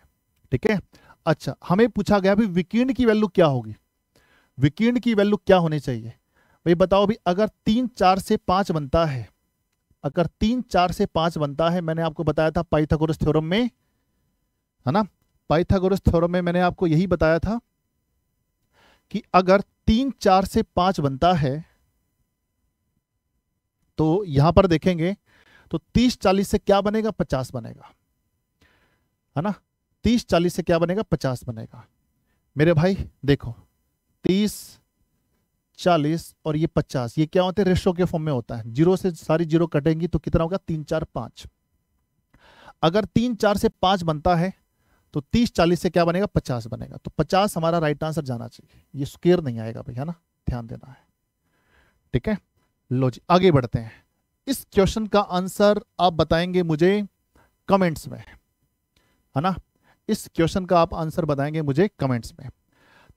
ठीक है अच्छा हमें पूछा गया भी विकीर्ण की वैल्यू क्या होगी विकीर्ण की वैल्यू क्या होनी चाहिए भाई बताओ भी अगर तीन चार से पाँच बनता है अगर तीन चार से पांच बनता है मैंने आपको बताया था पाइथागोरस थ्योरम में है ना पाइथागोरस थ्योरम में मैंने आपको यही बताया था कि अगर तीन चार से पांच बनता है तो यहां पर देखेंगे तो तीस चालीस से क्या बनेगा पचास बनेगा है ना तीस चालीस से क्या बनेगा पचास बनेगा मेरे भाई देखो तीस चालीस और ये पचास ये क्या होते हैं रेशो के फॉर्म में होता है जीरो से सारी जीरो कटेंगी तो कितना होगा तीन चार पाँच अगर तीन चार से पाँच बनता है तो तीस चालीस से क्या बनेगा पचास बनेगा तो पचास हमारा राइट आंसर जाना चाहिए ये स्केयर नहीं आएगा भैया ना ध्यान देना है ठीक है लो जी आगे बढ़ते हैं इस क्वेश्चन का आंसर आप बताएंगे मुझे कमेंट्स में है ना इस क्वेश्चन का आप आंसर बताएंगे मुझे कमेंट्स में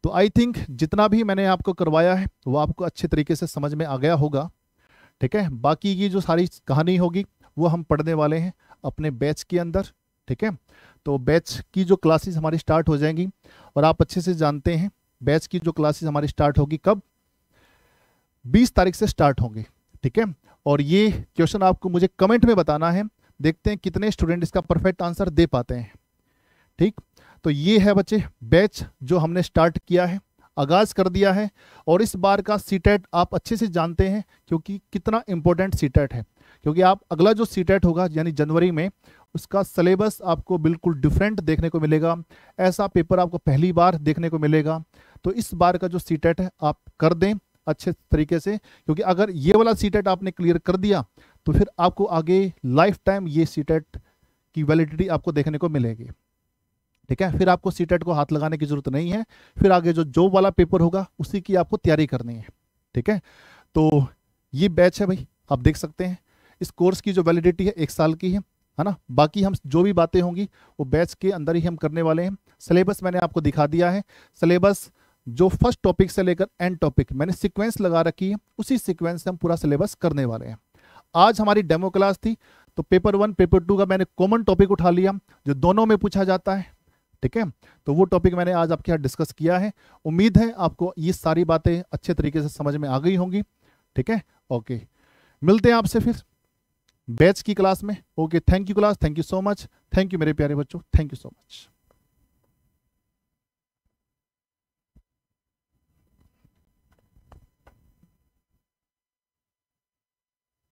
तो आई थिंक जितना भी मैंने आपको करवाया है वो आपको अच्छे तरीके से समझ में आ गया होगा ठीक है बाकी ये जो सारी कहानी होगी वो हम पढ़ने वाले हैं अपने बैच के अंदर ठीक है तो बैच की जो क्लासेस हमारी स्टार्ट हो जाएंगी और आप अच्छे से जानते हैं बैच की जो क्लासेस हमारी स्टार्ट होगी कब 20 तारीख से स्टार्ट होंगे ठीक है और ये क्वेश्चन आपको मुझे कमेंट में बताना है देखते हैं कितने स्टूडेंट इसका परफेक्ट आंसर दे पाते हैं ठीक तो ये है बच्चे बैच जो हमने स्टार्ट किया है आगाज़ कर दिया है और इस बार का सीटेट e आप अच्छे से जानते हैं क्योंकि कितना इम्पोर्टेंट सीटेट e है क्योंकि आप अगला जो सीटेट e होगा यानी जनवरी में उसका सलेबस आपको बिल्कुल डिफरेंट देखने को मिलेगा ऐसा पेपर आपको पहली बार देखने को मिलेगा तो इस बार का जो सीटेट है आप कर दें अच्छे तरीके से क्योंकि अगर ये वाला सीटेट आपने क्लियर कर दिया तो फिर आपको आगे लाइफ टाइम ये सीटेट की वैलिडिटी आपको देखने को मिलेगी ठीक है फिर आपको सी e को हाथ लगाने की जरूरत नहीं है फिर आगे जो जॉब वाला पेपर होगा उसी की आपको तैयारी करनी है ठीक है तो ये बैच है भाई आप देख सकते हैं इस कोर्स की जो वैलिडिटी है एक साल की है है ना बाकी हम जो भी बातें होंगी वो बैच के अंदर ही हम करने वाले हैं सिलेबस मैंने आपको दिखा दिया है सिलेबस जो फर्स्ट टॉपिक से लेकर एंड टॉपिक मैंने सीक्वेंस लगा रखी है उसी सीक्वेंस से हम पूरा सिलेबस करने वाले हैं आज हमारी डेमो क्लास थी तो पेपर वन पेपर टू का मैंने कॉमन टॉपिक उठा लिया जो दोनों में पूछा जाता है ठीक है तो वो टॉपिक मैंने आज आपके यहाँ डिस्कस किया है उम्मीद है आपको ये सारी बातें अच्छे तरीके से समझ में आ गई होंगी ठीक है ओके मिलते हैं आपसे फिर बैच की क्लास में okay thank you class thank you so much thank you मेरे प्यारे बच्चों थैंक यू सो मच